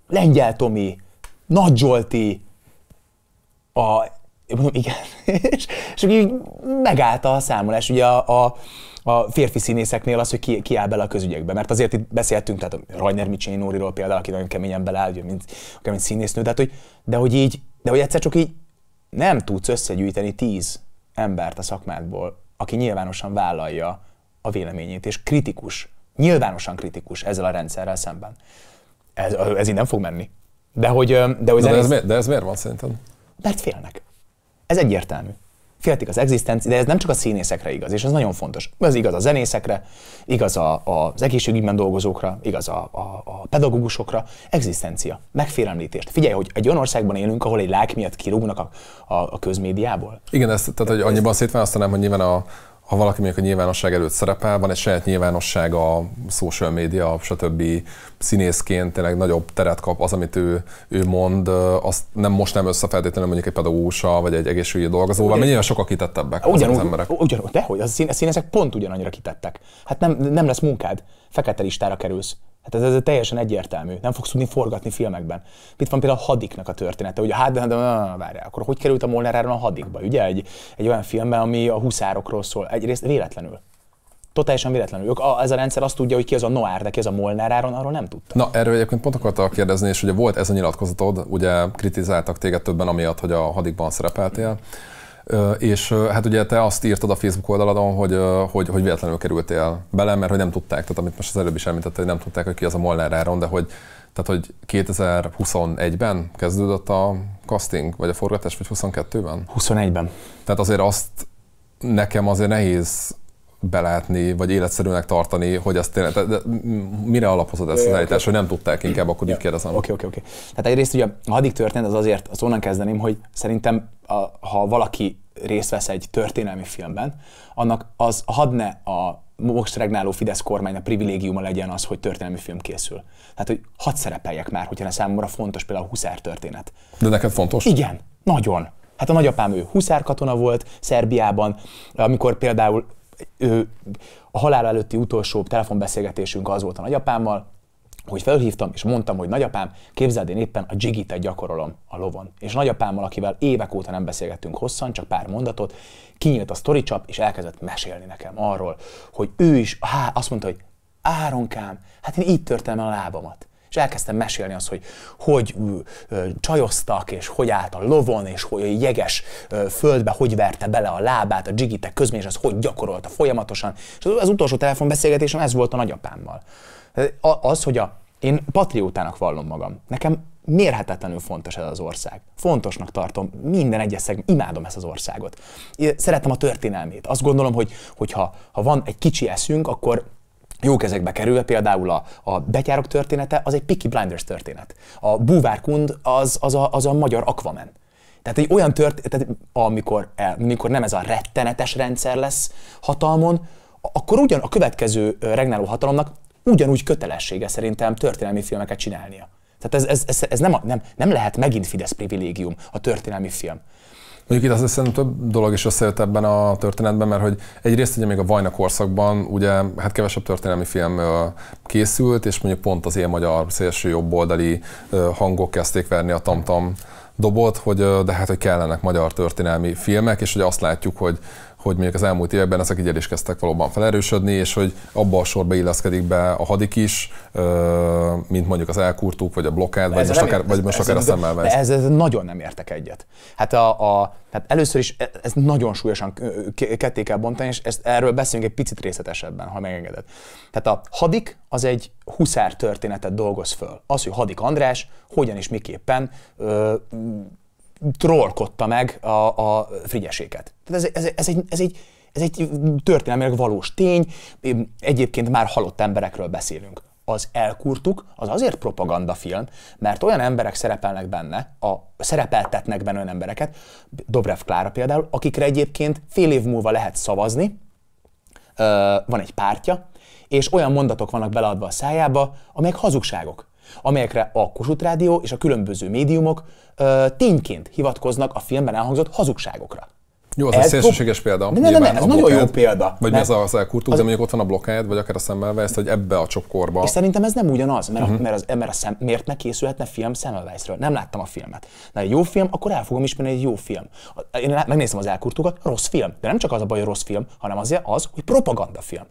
Lengyel Tomi, Nagy Zsolti, a Mondom, igen. és, és így megállt a számolás. Ugye a, a a férfi színészeknél az, hogy ki, ki áll bele a közügyekbe. Mert azért itt beszéltünk, tehát a Rajner Micsényi Nóriról például, aki nagyon keményen beleáll, ugye, mint, kemény színésznő, tehát, hogy, de hogy így, de hogy egyszer csak így nem tudsz összegyűjteni tíz embert a szakmádból, aki nyilvánosan vállalja a véleményét, és kritikus, nyilvánosan kritikus ezzel a rendszerrel szemben. Ez, ez így nem fog menni. De hogy, de hogy de, zenész... ez, miért, de ez miért van szerinted? Mert félnek. Ez egyértelmű. Féltik az egzisztenci, de ez nem csak a színészekre igaz, és ez nagyon fontos. Ez igaz a zenészekre, igaz a, a, az egészségügyben dolgozókra, igaz a, a, a pedagógusokra. Egzisztencia, megfélemlítést. Figyelj, hogy egy olyan országban élünk, ahol egy lák miatt kirúgnak a, a, a közmédiából. Igen, ezt, tehát hogy annyiban szétválasztanám, hogy nyilván a, ha valaki mondjuk a nyilvánosság előtt szerepel, van egy saját nyilvánosság a social media, stb. színészként tényleg nagyobb teret kap az, amit ő, ő mond, azt nem most nem összefeltétlenül mondjuk egy pedagógusa vagy egy egészségügyi dolgozóval, mert nyilván sokkal kitettebbek ugyanúgy, az emberek. Ugyanúgy, de hogy a színészek pont ugyanannyira kitettek. Hát nem, nem lesz munkád fekete listára kerülsz. Hát ez, ez teljesen egyértelmű. Nem fogsz tudni forgatni filmekben. Itt van például a Hadiknak a története, ugye hát, de, de, várjál, akkor hogy került a Molnár Áron a Hadikba? Ugye egy, egy olyan filmbe, ami a huszárokról szól. Egyrészt véletlenül. Totálisan véletlenül. Ők, a, ez a rendszer azt tudja, hogy ki az a Noár, de ki az a Molnár Áron, arról nem tudta. Na, erről egyébként pont akartam kérdezni, és ugye volt ez a nyilatkozatod, ugye kritizáltak téged többen amiatt, hogy a Hadikban szerepeltél. Mm és hát ugye te azt írtad a Facebook oldaladon, hogy, hogy, hogy véletlenül kerültél bele, mert hogy nem tudták, tehát amit most az előbb is említette, hogy nem tudták, hogy ki az a Molnár Áron, de hogy tehát, hogy 2021-ben kezdődött a casting, vagy a forgatás, vagy 22-ben? 21-ben. Tehát azért azt nekem azért nehéz belátni, vagy életszerűnek tartani, hogy azt tényleg, de mire alapozod ezt az állítást, hogy nem tudták inkább, akkor így kérdezem. Oké, oké, oké. Tehát egyrészt ugye a hadik történet az azért, az onnan kezdeném, hogy szerintem a, ha valaki részt vesz egy történelmi filmben, annak az had ne a most regnáló Fidesz kormány a privilégiuma legyen az, hogy történelmi film készül. Tehát, hogy hadd szerepeljek már, hogyha számomra fontos például a Huszár történet. De neked fontos? Igen, nagyon. Hát a nagyapám ő huszárkatona volt Szerbiában, amikor például ő, a halál előtti utolsó telefonbeszélgetésünk az volt a nagyapámmal, hogy felhívtam, és mondtam, hogy nagyapám, képzeld, én éppen a jigitet gyakorolom a lovon. És nagyapámmal, akivel évek óta nem beszélgettünk hosszan, csak pár mondatot, kinyílt a csap, és elkezdett mesélni nekem arról, hogy ő is, há, azt mondta, hogy Áronkám, hát én így törtem a lábamat. És elkezdtem mesélni azt, hogy hogy csajoztak, és hogy állt a lovon, és hogy a jeges földbe hogy verte bele a lábát, a dzsigitek közben, és az hogy gyakorolta folyamatosan. És az utolsó telefonbeszélgetésem ez volt a nagyapámmal. Az, hogy a, én patriótának vallom magam. Nekem mérhetetlenül fontos ez az ország. Fontosnak tartom minden egyes szegben, imádom ezt az országot. Én szeretem a történelmét. Azt gondolom, hogy hogyha, ha van egy kicsi eszünk, akkor jó kezekbe kerül, például a, a betyárok története, az egy Picky Blinders történet. A búvárkund az, az, a, az a magyar Aquaman. Tehát egy olyan történet, amikor, e, amikor nem ez a rettenetes rendszer lesz hatalmon, akkor ugyan a következő regnáló hatalomnak ugyanúgy kötelessége szerintem történelmi filmeket csinálnia. Tehát ez, ez, ez, ez nem, a, nem, nem lehet megint Fidesz privilégium, a történelmi film. Mondjuk itt azt hiszem több dolog is összejött ebben a történetben, mert hogy egyrészt ugye még a Vajna korszakban ugye hát kevesebb történelmi film készült, és mondjuk pont az ilyen magyar szélső jobboldali hangok kezdték verni a tamtam -tam dobot, hogy de hát, hogy kellenek magyar történelmi filmek, és hogy azt látjuk, hogy hogy mondjuk az elmúlt években ezek így el is kezdtek valóban felerősödni, és hogy abba a sorba illeszkedik be a hadik is, mint mondjuk az elkurtuk, vagy a blokkád, vagy most, akár, vagy most akár a szemmel ez, ez nagyon nem értek egyet. Hát, a, a, hát először is e- ez nagyon súlyosan ketté kell bontani, és ezt, erről beszélünk egy picit részletesebben, ha megengeded. Tehát a hadik az egy huszár történetet dolgoz föl. Az, hogy Hadik András hogyan és miképpen ö, trollkodta meg a, a frigyeséket. Tehát ez, ez, ez, egy, ez, egy, ez egy történelmileg valós tény, egyébként már halott emberekről beszélünk. Az elkurtuk, az azért propagandafilm, mert olyan emberek szerepelnek benne, a, szerepeltetnek benne olyan embereket, Dobrev Klára például, akikre egyébként fél év múlva lehet szavazni, van egy pártja, és olyan mondatok vannak beleadva a szájába, amelyek hazugságok amelyekre a Kossuth Rádió és a különböző médiumok ö, tényként hivatkoznak a filmben elhangzott hazugságokra. Jó, az ez egy szélsőséges fog... példa. De ne, ne, ne, ez nagyon jó példa. Vagy mert... ez az elkurtuk, az... de mondjuk ott van a blokkád, vagy akár a szemmelvejsz, hogy ebbe a csoportba. És szerintem ez nem ugyanaz, mert, uh-huh. a, mhm. mert, az, mert a szem, miért ne készülhetne film szemmelvejszről? Nem láttam a filmet. Na, egy jó film, akkor el fogom ismerni egy jó film. Én megnézem az elkurtukat, rossz film. De nem csak az a baj, hogy rossz film, hanem az, az hogy propaganda film.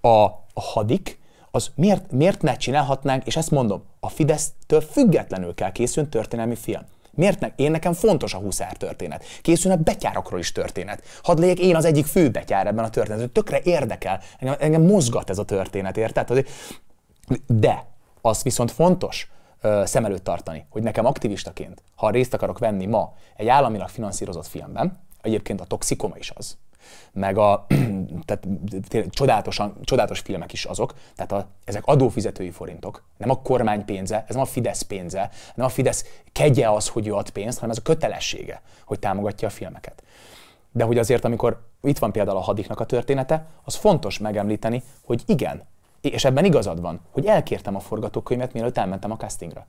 A, a hadik, az miért, miért ne csinálhatnánk, és ezt mondom, a Fidesztől függetlenül kell készülni történelmi film. Miért ne? Én nekem fontos a huszár történet. Készülne betyárokról is történet. Hadd legyek én az egyik fő betyár ebben a történetben. Tökre érdekel. Engem, engem mozgat ez a történet, érted? De az viszont fontos, szem előtt tartani, hogy nekem aktivistaként, ha részt akarok venni ma egy államilag finanszírozott filmben, egyébként a toxikoma is az, meg a tehát, csodálatosan, csodálatos filmek is azok, tehát a, ezek adófizetői forintok, nem a kormány pénze, ez nem a Fidesz pénze, nem a Fidesz kegye az, hogy ő ad pénzt, hanem ez a kötelessége, hogy támogatja a filmeket. De hogy azért, amikor itt van például a hadiknak a története, az fontos megemlíteni, hogy igen, és ebben igazad van, hogy elkértem a forgatókönyvet, mielőtt elmentem a castingra.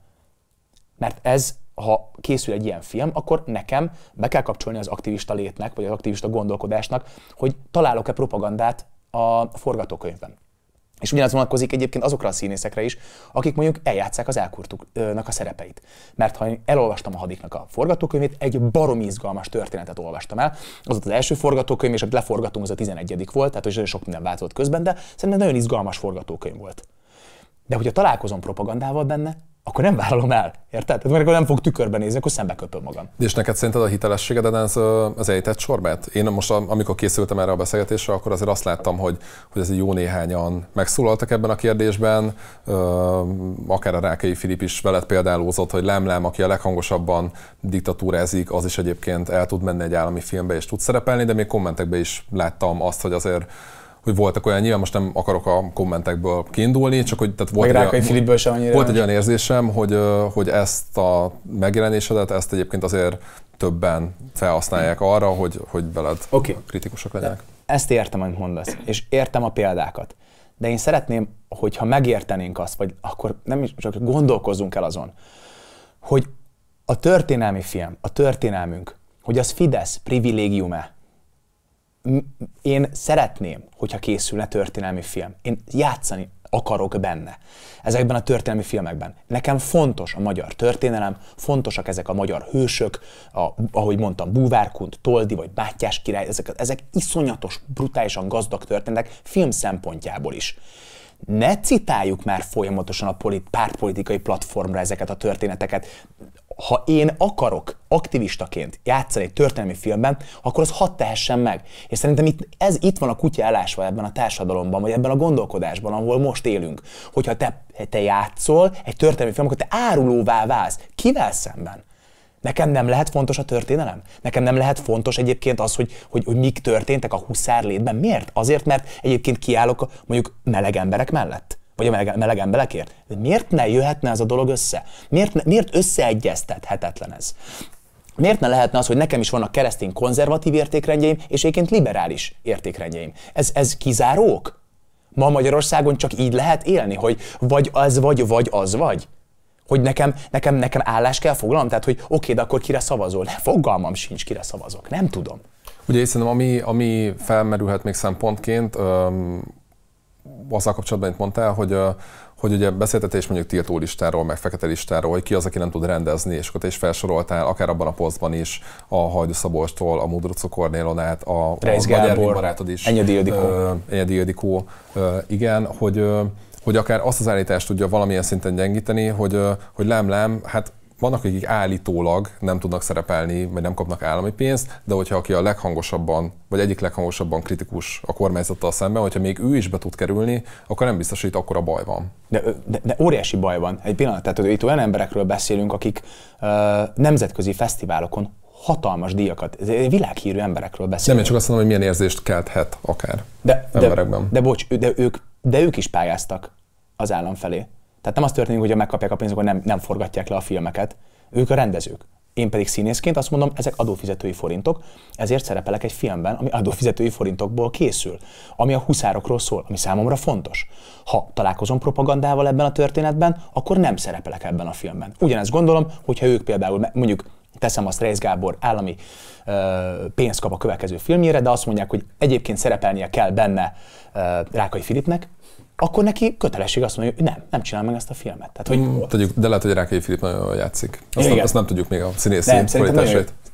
Mert ez, ha készül egy ilyen film, akkor nekem be kell kapcsolni az aktivista létnek, vagy az aktivista gondolkodásnak, hogy találok-e propagandát a forgatókönyvben. És ugyanaz vonatkozik egyébként azokra a színészekre is, akik mondjuk eljátszák az elkurtuknak a szerepeit. Mert ha én elolvastam a hadiknak a forgatókönyvét, egy barom izgalmas történetet olvastam el. Az az első forgatókönyv, és a leforgatunk az a 11. volt, tehát hogy sok minden változott közben, de szerintem nagyon izgalmas forgatókönyv volt. De hogyha találkozom propagandával benne, akkor nem vállalom el. Érted? Tehát mert nem fog tükörben nézni, akkor szembe köpöm magam. És neked szerinted a hitelességeden ez az ejtett sorbát? Én most, amikor készültem erre a beszélgetésre, akkor azért azt láttam, hogy, hogy ez jó néhányan megszólaltak ebben a kérdésben. Akár a Rákai Filip is veled példálózott, hogy Lemlem, aki a leghangosabban diktatúrázik, az is egyébként el tud menni egy állami filmbe és tud szerepelni, de még kommentekben is láttam azt, hogy azért hogy voltak olyan, nyilván most nem akarok a kommentekből kiindulni, csak hogy tehát volt, egy, olyan, sem annyira volt egy olyan érzésem, hogy, hogy ezt a megjelenésedet, ezt egyébként azért többen felhasználják arra, hogy, hogy veled okay. kritikusak legyenek. Ezt értem, amit mondasz, és értem a példákat. De én szeretném, hogyha megértenénk azt, vagy akkor nem is csak gondolkozzunk el azon, hogy a történelmi film, a történelmünk, hogy az Fidesz privilégiume, én szeretném, hogyha készülne történelmi film. Én játszani akarok benne. Ezekben a történelmi filmekben. Nekem fontos a magyar történelem, fontosak ezek a magyar hősök, a, ahogy mondtam, Búvárkunt, Toldi vagy Bátyás király, ezek, ezek iszonyatos, brutálisan gazdag történetek film szempontjából is. Ne citáljuk már folyamatosan a polit, pártpolitikai platformra ezeket a történeteket ha én akarok aktivistaként játszani egy történelmi filmben, akkor az hadd tehessen meg. És szerintem itt, ez itt van a kutya elásva ebben a társadalomban, vagy ebben a gondolkodásban, ahol most élünk. Hogyha te, te játszol egy történelmi film, akkor te árulóvá válsz. Kivel szemben? Nekem nem lehet fontos a történelem? Nekem nem lehet fontos egyébként az, hogy, hogy, hogy mik történtek a huszárlétben? Miért? Azért, mert egyébként kiállok mondjuk meleg emberek mellett vagy a melegen belekért. De miért ne jöhetne ez a dolog össze? Miért, ne, miért összeegyeztethetetlen ez? Miért ne lehetne az, hogy nekem is vannak keresztény konzervatív értékrendjeim, és egyébként liberális értékrendjeim? Ez, ez kizárók? Ma Magyarországon csak így lehet élni, hogy vagy az vagy, vagy az vagy? Hogy nekem, nekem, nekem állás kell foglalnom? Tehát, hogy oké, de akkor kire szavazol? Ne, fogalmam sincs, kire szavazok. Nem tudom. Ugye szerintem, ami, ami felmerülhet még szempontként, azzal kapcsolatban, amit mondtál, hogy, hogy ugye beszéltetés mondjuk tiltó listáról, meg fekete listáról, hogy ki az, aki nem tud rendezni, és akkor te is felsoroltál, akár abban a posztban is, a Hajdú Szabolstól, a Mudrucu Kornélon át, a, a Gábor, barátod is. Enyedi Enyedi Ildikó, igen, hogy, hogy akár azt az állítást tudja valamilyen szinten gyengíteni, hogy, hogy lám, lám, hát vannak, akik állítólag nem tudnak szerepelni, vagy nem kapnak állami pénzt, de hogyha aki a leghangosabban, vagy egyik leghangosabban kritikus a kormányzattal szemben, hogyha még ő is be tud kerülni, akkor nem biztos, hogy itt akkora baj van. De, de, de óriási baj van. Egy pillanat, tehát itt olyan emberekről beszélünk, akik uh, nemzetközi fesztiválokon hatalmas díjakat, világhírű emberekről beszélünk. Nem, én csak azt mondom, hogy milyen érzést kelthet akár de, emberekben. De, de bocs, de ők, de ők is pályáztak az állam felé. Tehát nem az történik, hogy ha megkapják a pénzt, akkor nem, nem forgatják le a filmeket. Ők a rendezők. Én pedig színészként azt mondom, ezek adófizetői forintok, ezért szerepelek egy filmben, ami adófizetői forintokból készül, ami a huszárokról szól, ami számomra fontos. Ha találkozom propagandával ebben a történetben, akkor nem szerepelek ebben a filmben. Ugyanezt gondolom, hogyha ők például mondjuk teszem azt, Reis Gábor állami ö, pénzt kap a következő filmjére, de azt mondják, hogy egyébként szerepelnie kell benne ö, Rákai Filipnek, akkor neki kötelesség azt mondja, hogy nem, nem csinál meg ezt a filmet. Tehát, hogy... Mm, tudjuk, de lehet, hogy Rákai Filip nagyon jól játszik. Azt, nem, azt nem tudjuk még a színészi nem,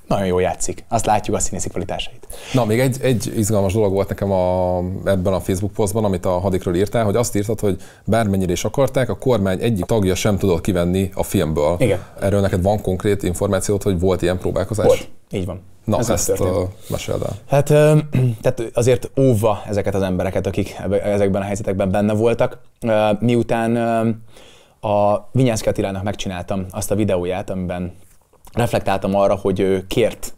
nagyon jól játszik. Azt látjuk a színészi kvalitásait. Na, még egy, egy izgalmas dolog volt nekem a, ebben a Facebook posztban, amit a hadikről írtál, hogy azt írtad, hogy bármennyire is akarták, a kormány egyik tagja sem tudott kivenni a filmből. Igen. Erről neked van konkrét információt, hogy volt ilyen próbálkozás? Volt. Így van. Na, Ez ezt meséld el. Hát, ö, tehát azért óva ezeket az embereket, akik ezekben a helyzetekben benne voltak, miután a Vinyánszki Attilának megcsináltam azt a videóját, amiben reflektáltam arra, hogy ő kért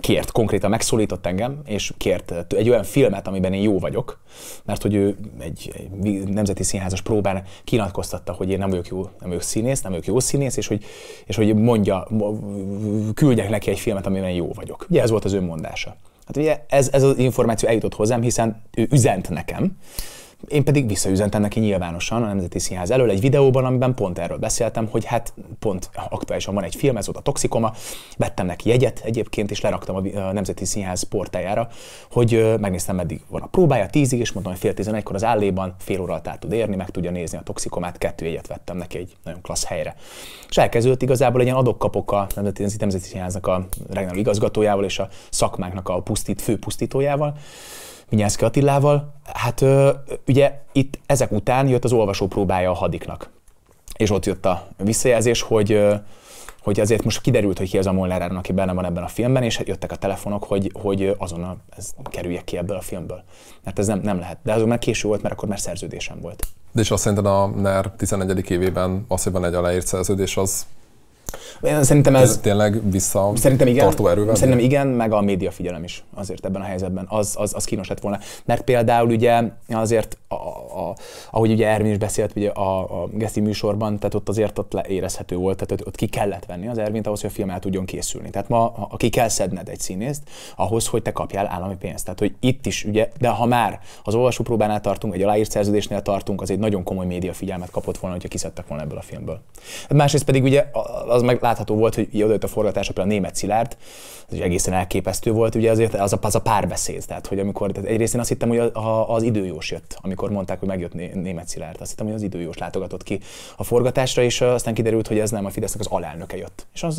kért, konkrétan megszólított engem, és kért egy olyan filmet, amiben én jó vagyok, mert hogy ő egy, nemzeti színházas próbán kinyilatkoztatta, hogy én nem vagyok jó, nem vagyok színész, nem vagyok jó színész, és hogy, és hogy mondja, küldjek neki egy filmet, amiben én jó vagyok. Ugye ez volt az önmondása. Hát ugye ez, ez az információ eljutott hozzám, hiszen ő üzent nekem, én pedig visszaüzentem neki nyilvánosan a Nemzeti Színház elől egy videóban, amiben pont erről beszéltem, hogy hát pont aktuálisan van egy film, ez volt a Toxikoma, vettem neki jegyet egyébként, és leraktam a Nemzeti Színház portájára, hogy megnéztem, meddig van a próbája, tízig, és mondtam, hogy fél tizenegykor az álléban fél óra át tud érni, meg tudja nézni a Toxikomát, kettő jegyet vettem neki egy nagyon klassz helyre. És elkezdődött igazából egy ilyen adokkapok a Nemzeti, Nemzeti Színháznak a regnáló igazgatójával és a szakmáknak a pusztít, fő pusztítójával. Minyánszki Attilával, hát ugye itt ezek után jött az olvasó próbája a hadiknak. És ott jött a visszajelzés, hogy hogy azért most kiderült, hogy ki az a Molnár Áron, aki benne van ebben a filmben, és jöttek a telefonok, hogy, hogy azonnal ez kerüljek ki ebből a filmből. Mert hát ez nem, nem lehet. De azon már késő volt, mert akkor már szerződésem volt. De és azt szerintem a NER 11. évében az, hogy van egy aláírt szerződés, az Szerintem ez, ez tényleg vissza szerintem igen, tartó erővel? Szerintem igen, meg a média figyelem is azért ebben a helyzetben. Az, az, az kínos lett volna. Mert például ugye azért, a, a, ahogy ugye Ervin is beszélt ugye a, a Geszti műsorban, tehát ott azért ott érezhető volt, tehát ott, ott ki kellett venni az Ervint ahhoz, hogy a film el tudjon készülni. Tehát ma a, ki kell szedned egy színészt ahhoz, hogy te kapjál állami pénzt. Tehát, hogy itt is ugye, de ha már az olvasópróbánál tartunk, egy aláírt szerződésnél tartunk, az egy nagyon komoly média figyelmet kapott volna, hogyha kiszedtek volna ebből a filmből. Másrészt pedig ugye az az meg látható volt, hogy ugye odajött a forgatásra például a német Szilárd, ez ugye egészen elképesztő volt, ugye azért az a, az a párbeszéd, tehát hogy amikor, tehát egyrészt én azt hittem, hogy a, a, az időjós jött, amikor mondták, hogy megjött né, német Szilárd, azt hittem, hogy az időjós látogatott ki a forgatásra, és aztán kiderült, hogy ez nem a Fidesznek az alelnöke jött. És az,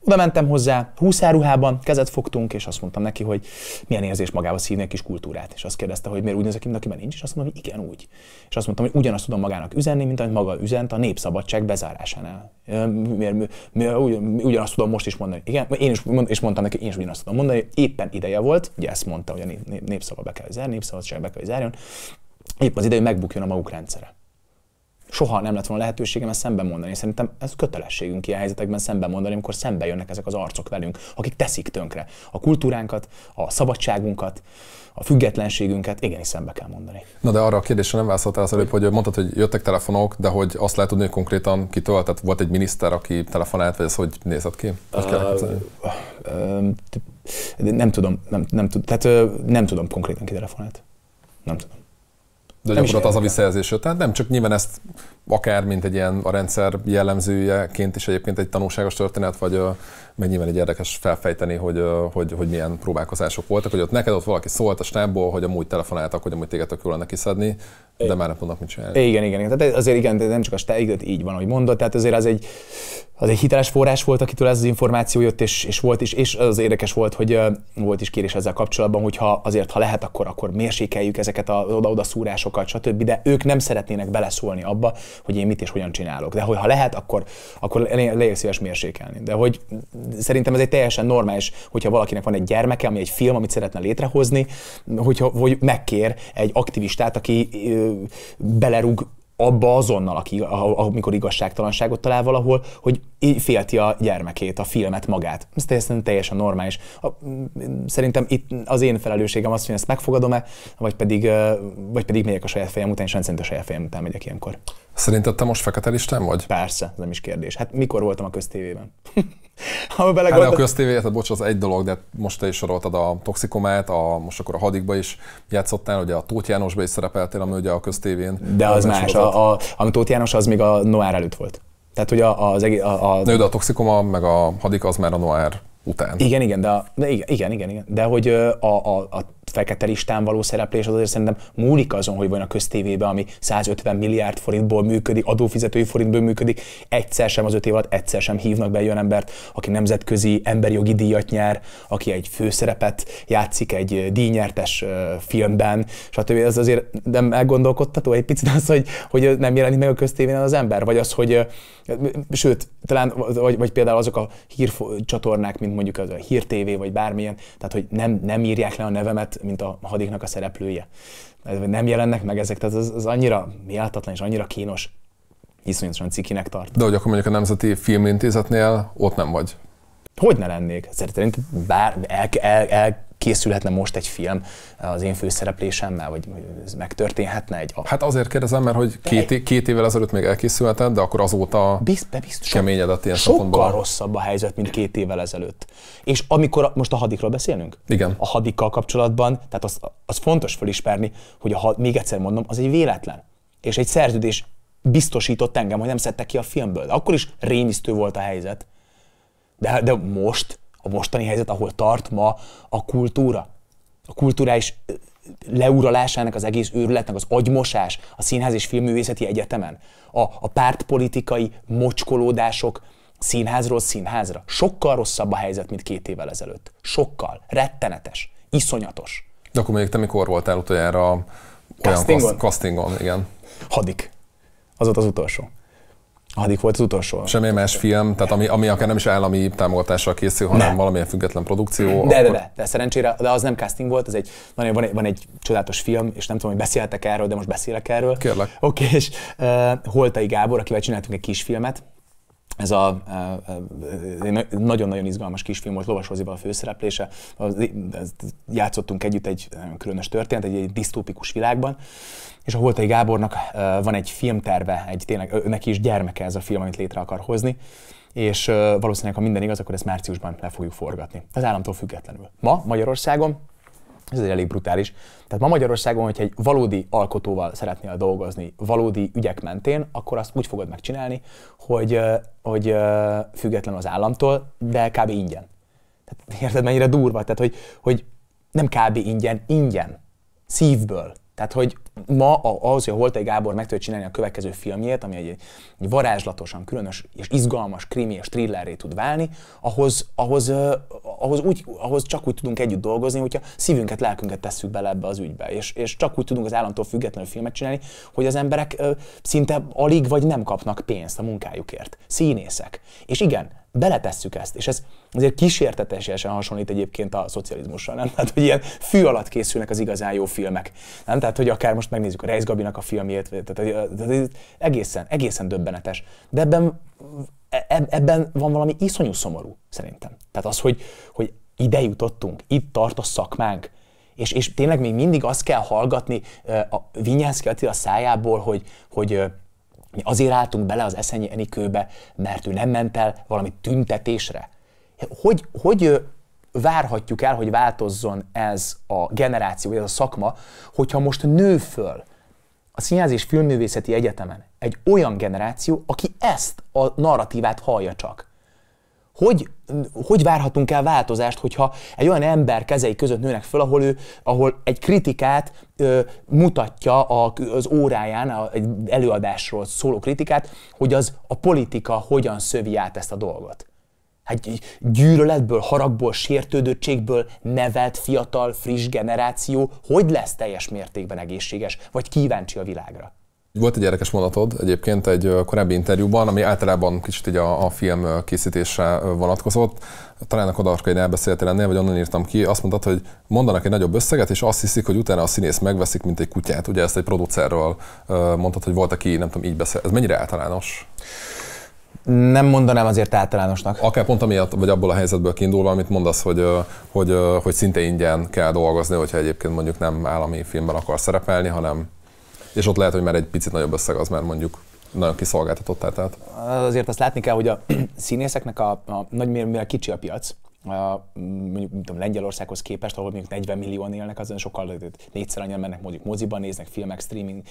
oda mentem hozzá, húszáruhában, kezet fogtunk, és azt mondtam neki, hogy milyen érzés magába szívni egy kis kultúrát. És azt kérdezte, hogy miért úgy nézek ki, mint nincs, és azt mondom, hogy igen, úgy. És azt mondtam, hogy ugyanazt tudom magának üzenni, mint amit maga üzent a népszabadság bezárásánál. Miért, ugyanazt tudom most is mondani. Igen, én is, és mondtam neki, én is ugyanazt tudom mondani, éppen ideje volt, ugye ezt mondta, hogy a népszava be kell, hogy zár, népszava be kell, hogy zárjon, épp az ideje, hogy megbukjon a maguk rendszere soha nem lett volna lehetőségem ezt szembe mondani. Szerintem ez kötelességünk ilyen helyzetekben szembe mondani, amikor szembe jönnek ezek az arcok velünk, akik teszik tönkre a kultúránkat, a szabadságunkat, a függetlenségünket, igenis szembe kell mondani. Na de arra a kérdésre nem válaszoltál az előbb, hogy mondtad, hogy jöttek telefonok, de hogy azt lehet tudni, hogy konkrétan kitől, tehát volt egy miniszter, aki telefonált, vagy ez hogy nézett ki? Hogy nem tudom, nem, nem, tehát, nem tudom konkrétan ki telefonált. Nem tudom. De nem az a visszajelzés Tehát nem csak nyilván ezt akár, mint egy ilyen a rendszer jellemzőjeként is egyébként egy tanulságos történet, vagy meg nyilván egy érdekes felfejteni, hogy, hogy, hogy milyen próbálkozások voltak, hogy ott neked ott valaki szólt a stábból, hogy amúgy telefonáltak, hogy amúgy téged tök jól kiszedni, de már nem tudnak mit csinálni. Igen, igen, igen. Tehát azért igen, nem csak a stáb, így van, ahogy mondod, tehát azért az egy, az egy hiteles forrás volt, akitől ez az információ jött, és, és volt is, és az érdekes volt, hogy volt is kérés ezzel kapcsolatban, hogyha azért, ha lehet, akkor, akkor mérsékeljük ezeket a oda-oda szúrásokat, stb., de ők nem szeretnének beleszólni abba, hogy én mit és hogyan csinálok. De hogyha lehet, akkor, akkor legyek szíves mérsékelni. De hogy szerintem ez egy teljesen normális, hogyha valakinek van egy gyermeke, ami egy film, amit szeretne létrehozni, hogyha, hogy megkér egy aktivistát, aki ö, belerúg abba azonnal, aki, amikor igazságtalanságot talál valahol, hogy félti a gyermekét, a filmet, magát. Ez teljesen, teljesen normális. A, szerintem itt az én felelősségem az, hogy ezt megfogadom-e, vagy pedig, vagy pedig megyek a saját fejem után, és rendszerint a saját fejem után megyek ilyenkor. Szerinted te most fekete listán vagy? Persze, ez nem is kérdés. Hát mikor voltam a köztévében? ha hát belegondol... Hát a köztévé, tehát bocs, az egy dolog, de most te is soroltad a toxikomát, a, most akkor a hadikba is játszottál, ugye a Tóth Jánosba is szerepeltél, ami ugye a köztévén. De az más, a, a, a, Tóth János az még a Noár előtt volt. Tehát ugye az egész... A, a... Nő, de a toxikoma meg a hadik az már a Noár után. Igen, igen, de, a, de igen, igen, igen, de hogy a, a, a fekete listán való szereplés az azért szerintem múlik azon, hogy van a köztévébe, ami 150 milliárd forintból működik, adófizetői forintból működik, egyszer sem az öt év alatt egyszer sem hívnak be egy olyan embert, aki nemzetközi emberi jogi díjat nyer, aki egy főszerepet játszik egy díjnyertes filmben, stb. Ez azért nem elgondolkodtató egy picit az, hogy, hogy nem jelenik meg a köztévén az ember, vagy az, hogy sőt, talán, vagy, vagy például azok a hírcsatornák, mint mondjuk az a Hír TV, vagy bármilyen, tehát hogy nem, nem írják le a nevemet mint, a hadiknak a szereplője. Nem jelennek meg ezek, tehát az az annyira méltatlan és annyira kínos. Iszonyatosan cikinek tart. De hogy akkor mondjuk a Nemzeti Filmintézetnél ott nem vagy. Hogy ne lennék? Szerintem bár el, el, el, készülhetne most egy film az én főszereplésemmel, vagy ez megtörténhetne egy... Hát azért kérdezem, mert hogy két, egy... két évvel ezelőtt még elkészülheted, de akkor azóta bizt, biztos, keményedett ilyen Sokkal szempontból. rosszabb a helyzet, mint két évvel ezelőtt. És amikor, a, most a hadikról beszélünk? Igen. A hadikkal kapcsolatban, tehát az, az fontos felismerni, hogy a had, még egyszer mondom, az egy véletlen. És egy szerződés biztosított engem, hogy nem szedtek ki a filmből. De akkor is rémisztő volt a helyzet. De, de most a mostani helyzet, ahol tart ma a kultúra. A kulturális leuralásának, az egész őrületnek, az agymosás a Színház és Filmművészeti Egyetemen, a, a pártpolitikai mocskolódások színházról színházra. Sokkal rosszabb a helyzet, mint két évvel ezelőtt. Sokkal. Rettenetes. Iszonyatos. De akkor mondjuk te mikor voltál utoljára olyan castingon? castingon igen. Hadik. Az ott az utolsó. Addig volt az utolsó. Semmi más film, tehát ami, ami akár nem is állami támogatással készül, hanem ne. valamilyen független produkció. De, akkor... de, de, de, szerencsére, de az nem casting volt, ez egy, van, van, egy, van egy csodálatos film, és nem tudom, hogy beszéltek erről, de most beszélek erről. Kérlek. Oké, okay, és uh, Holtai Gábor, akivel csináltunk egy kis filmet. ez a nagyon-nagyon izgalmas kisfilm volt Lovashozival a főszereplése. Játszottunk együtt egy különös történet, egy, egy disztópikus világban, és a Holtai Gábornak van egy filmterve, egy tényleg, neki is gyermeke ez a film, amit létre akar hozni, és valószínűleg, ha minden igaz, akkor ezt márciusban le fogjuk forgatni. Az államtól függetlenül. Ma Magyarországon ez egy elég brutális. Tehát ma Magyarországon, hogyha egy valódi alkotóval szeretnél dolgozni, valódi ügyek mentén, akkor azt úgy fogod megcsinálni, hogy, hogy független az államtól, de kb. ingyen. Tehát érted, mennyire durva? Tehát, hogy, hogy nem kb. ingyen, ingyen. Szívből tehát, hogy ma ahhoz, hogy a Holtai Gábor meg tudja csinálni a következő filmjét, ami egy, egy varázslatosan különös és izgalmas krimi és thrillerré tud válni, ahhoz, ahhoz, ahhoz, úgy, ahhoz csak úgy tudunk együtt dolgozni, hogyha szívünket, lelkünket tesszük bele ebbe az ügybe. És, és csak úgy tudunk az államtól függetlenül filmet csinálni, hogy az emberek szinte alig vagy nem kapnak pénzt a munkájukért. Színészek. És igen, beletesszük ezt. És ez azért kísértetesen hasonlít egyébként a szocializmusra, nem? Tehát, hogy ilyen fű alatt készülnek az igazán jó filmek. Nem? Tehát, hogy akár most megnézzük a Reis Gabinak a filmjét, tehát, tehát egészen, egészen döbbenetes. De ebben, e, ebben van valami iszonyú szomorú, szerintem. Tehát az, hogy, hogy ide jutottunk, itt tart a szakmánk, és, és tényleg még mindig azt kell hallgatni a Vinyánszki Attila szájából, hogy, hogy mi azért álltunk bele az Eszenyi Enikőbe, mert ő nem ment el valami tüntetésre. Hogy, hogy várhatjuk el, hogy változzon ez a generáció, vagy ez a szakma, hogyha most nő föl a Színház és Filmművészeti Egyetemen egy olyan generáció, aki ezt a narratívát hallja csak. Hogy, hogy várhatunk el változást, hogyha egy olyan ember kezei között nőnek föl, ahol ő, ahol egy kritikát ö, mutatja a, az óráján, a, egy előadásról szóló kritikát, hogy az a politika hogyan szövi át ezt a dolgot? Hát gyűlöletből, haragból, sértődöttségből nevelt fiatal, friss generáció hogy lesz teljes mértékben egészséges, vagy kíváncsi a világra? Volt egy érdekes mondatod egyébként egy korábbi interjúban, ami általában kicsit így a, a film készítésre vonatkozott. Talán a Kodarkain elbeszéltél ennél, vagy onnan írtam ki, azt mondtad, hogy mondanak egy nagyobb összeget, és azt hiszik, hogy utána a színész megveszik, mint egy kutyát. Ugye ezt egy producerről mondtad, hogy volt, aki nem tudom, így beszél. Ez mennyire általános? nem mondanám azért általánosnak. Akár pont amiatt, vagy abból a helyzetből kiindulva, amit mondasz, hogy, hogy, hogy szinte ingyen kell dolgozni, hogyha egyébként mondjuk nem állami filmben akar szerepelni, hanem és ott lehet, hogy már egy picit nagyobb összeg az már mondjuk nagyon kiszolgáltatott. tehát. Azért azt látni kell, hogy a színészeknek a, a nagy mérmére kicsi a piac, a, mondjuk tudom, Lengyelországhoz képest, ahol mondjuk 40 millióan élnek, azon sokkal négyszer annyian mennek mondjuk moziban, néznek filmek, streaming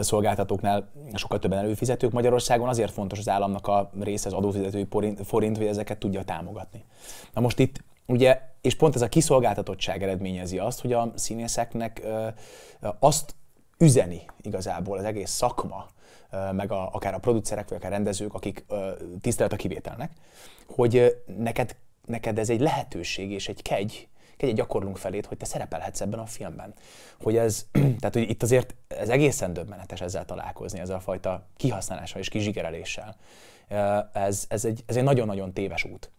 szolgáltatóknál sokkal többen előfizetők. Magyarországon azért fontos az államnak a része az adófizetői forint, forint hogy ezeket tudja támogatni. Na most itt ugye, és pont ez a kiszolgáltatottság eredményezi azt, hogy a színészeknek azt üzeni igazából az egész szakma, meg a, akár a producerek, vagy akár rendezők, akik tisztelet a kivételnek, hogy neked, neked ez egy lehetőség és egy kegy, kegy egy gyakorlunk felét, hogy te szerepelhetsz ebben a filmben. Hogy ez, tehát hogy itt azért ez egészen döbbenetes ezzel találkozni, ezzel a fajta kihasználással és kizsigereléssel. Ez, ez, egy, ez egy nagyon-nagyon téves út.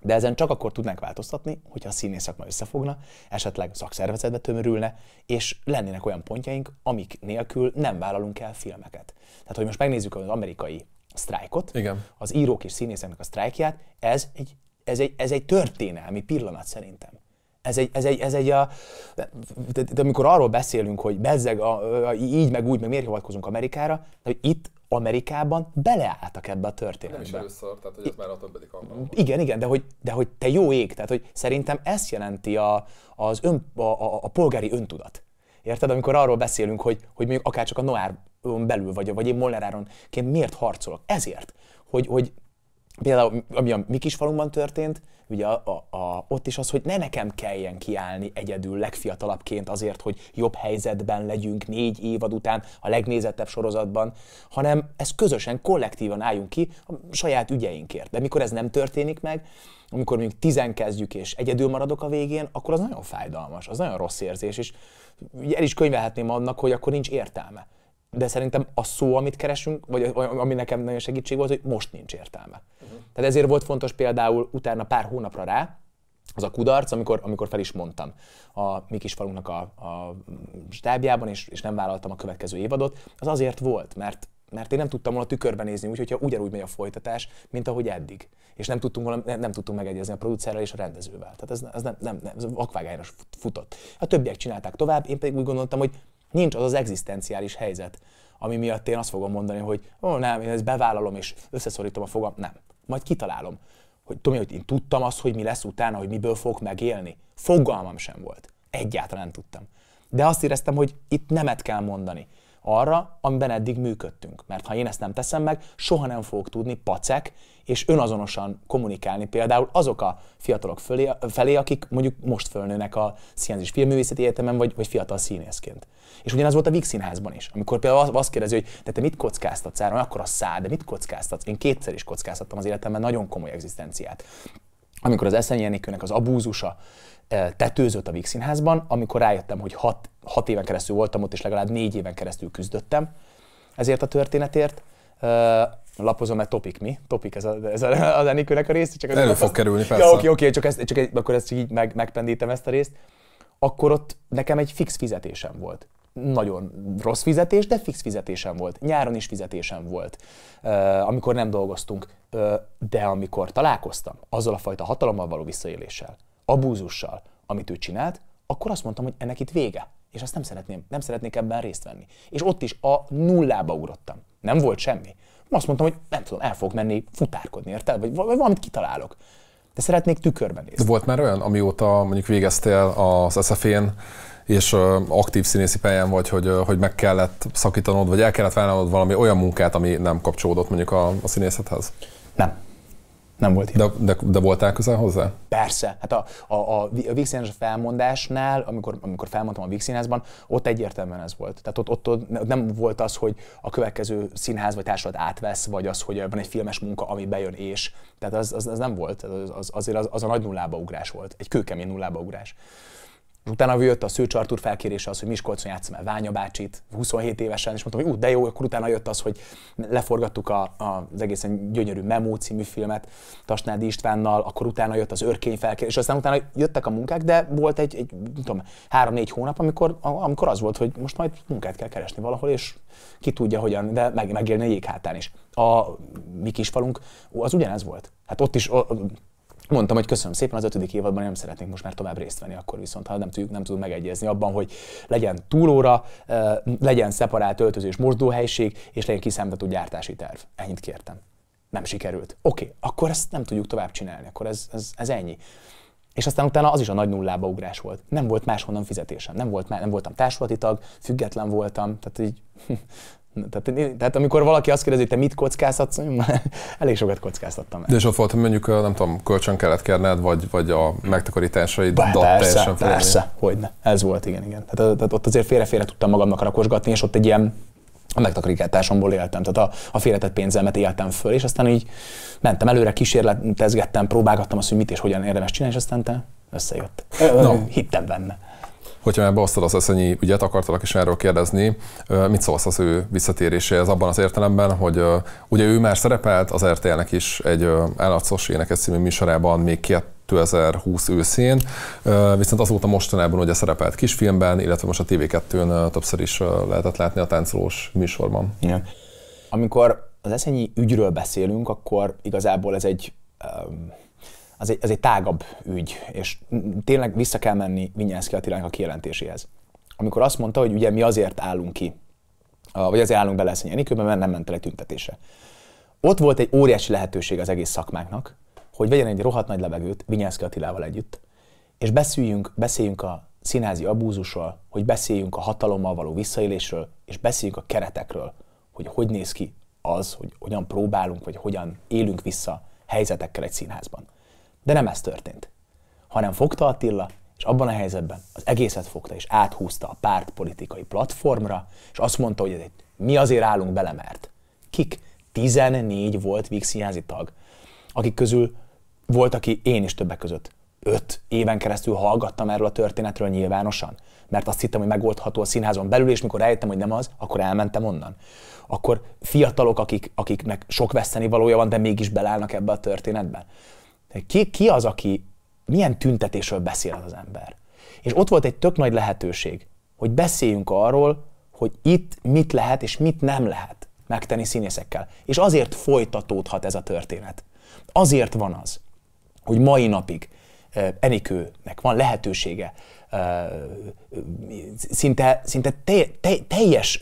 De ezen csak akkor tudnánk változtatni, hogyha a színész szakma összefogna, esetleg szakszervezetbe tömörülne, és lennének olyan pontjaink, amik nélkül nem vállalunk el filmeket. Tehát, hogy most megnézzük az amerikai sztrájkot, Igen. az írók és színészeknek a sztrájkját, ez egy, ez, egy, ez egy történelmi pillanat szerintem ez egy, ez egy, ez egy a, de, de, amikor arról beszélünk, hogy bezzeg, a, a, így meg úgy, meg miért hivatkozunk Amerikára, de hogy itt Amerikában beleálltak ebbe a történetbe. Nem is először, tehát hogy ez már a többedik alkalom. Igen, igen, de hogy, de hogy te jó ég, tehát hogy szerintem ezt jelenti a, az ön, a, a, a polgári öntudat. Érted? Amikor arról beszélünk, hogy, hogy mondjuk csak a Noár belül vagy, vagy én Molleráronként miért harcolok? Ezért, hogy, hogy például ami a mi falunkban történt, ugye a, a, a, ott is az, hogy ne nekem kelljen kiállni egyedül legfiatalabbként azért, hogy jobb helyzetben legyünk négy évad után a legnézettebb sorozatban, hanem ez közösen, kollektívan álljunk ki a saját ügyeinkért. De mikor ez nem történik meg, amikor mondjuk tizen kezdjük és egyedül maradok a végén, akkor az nagyon fájdalmas, az nagyon rossz érzés, és el is könyvelhetném annak, hogy akkor nincs értelme de szerintem a szó, amit keresünk, vagy ami nekem nagyon segítség volt, hogy most nincs értelme. Uh-huh. Tehát ezért volt fontos például utána pár hónapra rá, az a kudarc, amikor, amikor fel is mondtam a mi kis falunknak a, a stábjában, és, és nem vállaltam a következő évadot, az azért volt, mert mert én nem tudtam volna tükörben nézni, úgyhogy ugyanúgy megy a folytatás, mint ahogy eddig. És nem tudtunk, volna, nem, nem tudtunk megegyezni a producerrel és a rendezővel. Tehát ez, ez nem, nem, nem ez vakvágányra futott. A többiek csinálták tovább, én pedig úgy gondoltam, hogy Nincs az az egzisztenciális helyzet, ami miatt én azt fogom mondani, hogy ó, nem, én ezt bevállalom és összeszorítom a fogam. Nem. Majd kitalálom. Hogy tudom, hogy én tudtam azt, hogy mi lesz utána, hogy miből fogok megélni. Fogalmam sem volt. Egyáltalán nem tudtam. De azt éreztem, hogy itt nemet kell mondani arra, amiben eddig működtünk. Mert ha én ezt nem teszem meg, soha nem fogok tudni pacek és önazonosan kommunikálni például azok a fiatalok fölé, felé, akik mondjuk most fölnőnek a Szienzis Filmművészeti Egyetemen, vagy, vagy fiatal színészként. És ugyanez volt a Vix Színházban is. Amikor például azt kérdezi, hogy de te mit kockáztatsz áron, akkor a szád, de mit kockáztatsz? Én kétszer is kockáztattam az életemben nagyon komoly egzisztenciát amikor az Eszenyi az abúzusa tetőzött a Vígszínházban, amikor rájöttem, hogy hat, hat éven keresztül voltam ott, és legalább négy éven keresztül küzdöttem ezért a történetért. lapozom mert Topik mi? Topik ez, a, ez a, az Enikőnek a rész? Csak az Elő fog az... kerülni, persze. Ja, oké, oké, csak, ezt, csak akkor ezt így meg, megpendítem ezt a részt. Akkor ott nekem egy fix fizetésem volt nagyon rossz fizetés, de fix fizetésem volt. Nyáron is fizetésem volt, amikor nem dolgoztunk, de amikor találkoztam azzal a fajta hatalommal való visszaéléssel, abúzussal, amit ő csinált, akkor azt mondtam, hogy ennek itt vége. És azt nem szeretném, nem szeretnék ebben részt venni. És ott is a nullába urottam. Nem volt semmi. Azt mondtam, hogy nem tudom, el fog menni futárkodni, érted? Vagy, vagy valamit kitalálok. De szeretnék tükörben nézni. De volt már olyan, amióta mondjuk végeztél az SZF-én, és aktív színészi pályán vagy, hogy, hogy meg kellett szakítanod, vagy el kellett vállalnod valami olyan munkát, ami nem kapcsolódott mondjuk a, a színészethez? Nem nem volt ilyen. De, de, de voltál közel hozzá? Persze. Hát a, a, a, a vígszínes felmondásnál, amikor, amikor felmondtam a vígszínházban, ott egyértelműen ez volt. Tehát ott, ott, ott nem volt az, hogy a következő színház vagy társulat átvesz, vagy az, hogy van egy filmes munka, ami bejön és. Tehát az, az, az nem volt. Az, az, azért az, az a nagy nullába ugrás volt. Egy kőkemény nullába ugrás. Utána jött a Szűcs Artur felkérése az, hogy Miskolcon játszom el Ványa bácsit, 27 évesen, és mondtam, hogy ú, de jó, akkor utána jött az, hogy leforgattuk a, a, az egészen gyönyörű Memo című filmet Tasnádi Istvánnal, akkor utána jött az Örkény felkérés, aztán utána jöttek a munkák, de volt egy, egy nem tudom, három-négy hónap, amikor, amikor az volt, hogy most majd munkát kell keresni valahol, és ki tudja hogyan, de meg, megélni a jéghátán is. A mi kisfalunk, az ugyanez volt. Hát ott is, mondtam, hogy köszönöm szépen, az ötödik évadban nem szeretnék most már tovább részt venni, akkor viszont ha nem tudjuk, nem tudunk megegyezni abban, hogy legyen túlóra, legyen szeparált öltözés mosdóhelyiség, és legyen kiszámítató gyártási terv. Ennyit kértem. Nem sikerült. Oké, okay, akkor ezt nem tudjuk tovább csinálni, akkor ez, ez, ez ennyi. És aztán utána az is a nagy nullába ugrás volt. Nem volt máshonnan fizetésem, nem, volt, nem voltam társulati tag, független voltam, tehát így tehát, tehát amikor valaki azt kérdezi, hogy te mit kockáztatsz, elég sokat kockáztattam. El. De és ott volt, mondjuk, nem tudom, kölcsön kellett kérned, vagy, vagy a megtakarításaid Bá, persze, persze, hogyne. Ez volt, igen, igen. Tehát, tehát ott azért félre-félre tudtam magamnak rakosgatni, és ott egy ilyen a megtakarításomból éltem, tehát a, a félretett pénzemet éltem föl, és aztán így mentem előre, kísérletezgettem, próbálgattam azt, hogy mit és hogyan érdemes csinálni, és aztán te összejött. No. Hittem benne. Hogyha már beosztod az eszenyi ügyet, akartalak is erről kérdezni, mit szólsz az ő visszatéréséhez abban az értelemben, hogy ugye ő már szerepelt az RTL-nek is egy állatszos énekes című műsorában még két 2020 őszén, viszont azóta mostanában ugye szerepelt kisfilmben, illetve most a TV2-n többször is lehetett látni a táncolós műsorban. Igen. Amikor az eszenyi ügyről beszélünk, akkor igazából ez egy um az egy, az egy tágabb ügy, és tényleg vissza kell menni Vinyánszki Attilának a kijelentéséhez. Amikor azt mondta, hogy ugye mi azért állunk ki, vagy azért állunk bele Szenyi Enikőben, mert nem ment el egy tüntetése. Ott volt egy óriási lehetőség az egész szakmáknak, hogy vegyen egy rohadt nagy levegőt Vinyánszki Attilával együtt, és beszéljünk, beszéljünk a színházi abúzusról, hogy beszéljünk a hatalommal való visszaélésről, és beszéljünk a keretekről, hogy hogy néz ki az, hogy hogyan próbálunk, vagy hogyan élünk vissza helyzetekkel egy színházban. De nem ez történt. Hanem fogta Attila, és abban a helyzetben az egészet fogta, és áthúzta a pártpolitikai platformra, és azt mondta, hogy ez egy, mi azért állunk bele, mert kik? 14 volt Vígszínházi tag, akik közül volt, aki én is többek között. Öt éven keresztül hallgattam erről a történetről nyilvánosan, mert azt hittem, hogy megoldható a színházon belül, és mikor rájöttem hogy nem az, akkor elmentem onnan. Akkor fiatalok, akik, akiknek sok vesztenivalója van, de mégis belállnak ebbe a történetbe. Ki, ki az, aki milyen tüntetésről beszél az, ember? És ott volt egy tök nagy lehetőség, hogy beszéljünk arról, hogy itt mit lehet és mit nem lehet megtenni színészekkel. És azért folytatódhat ez a történet. Azért van az, hogy mai napig Enikőnek van lehetősége szinte, szinte te, te, teljes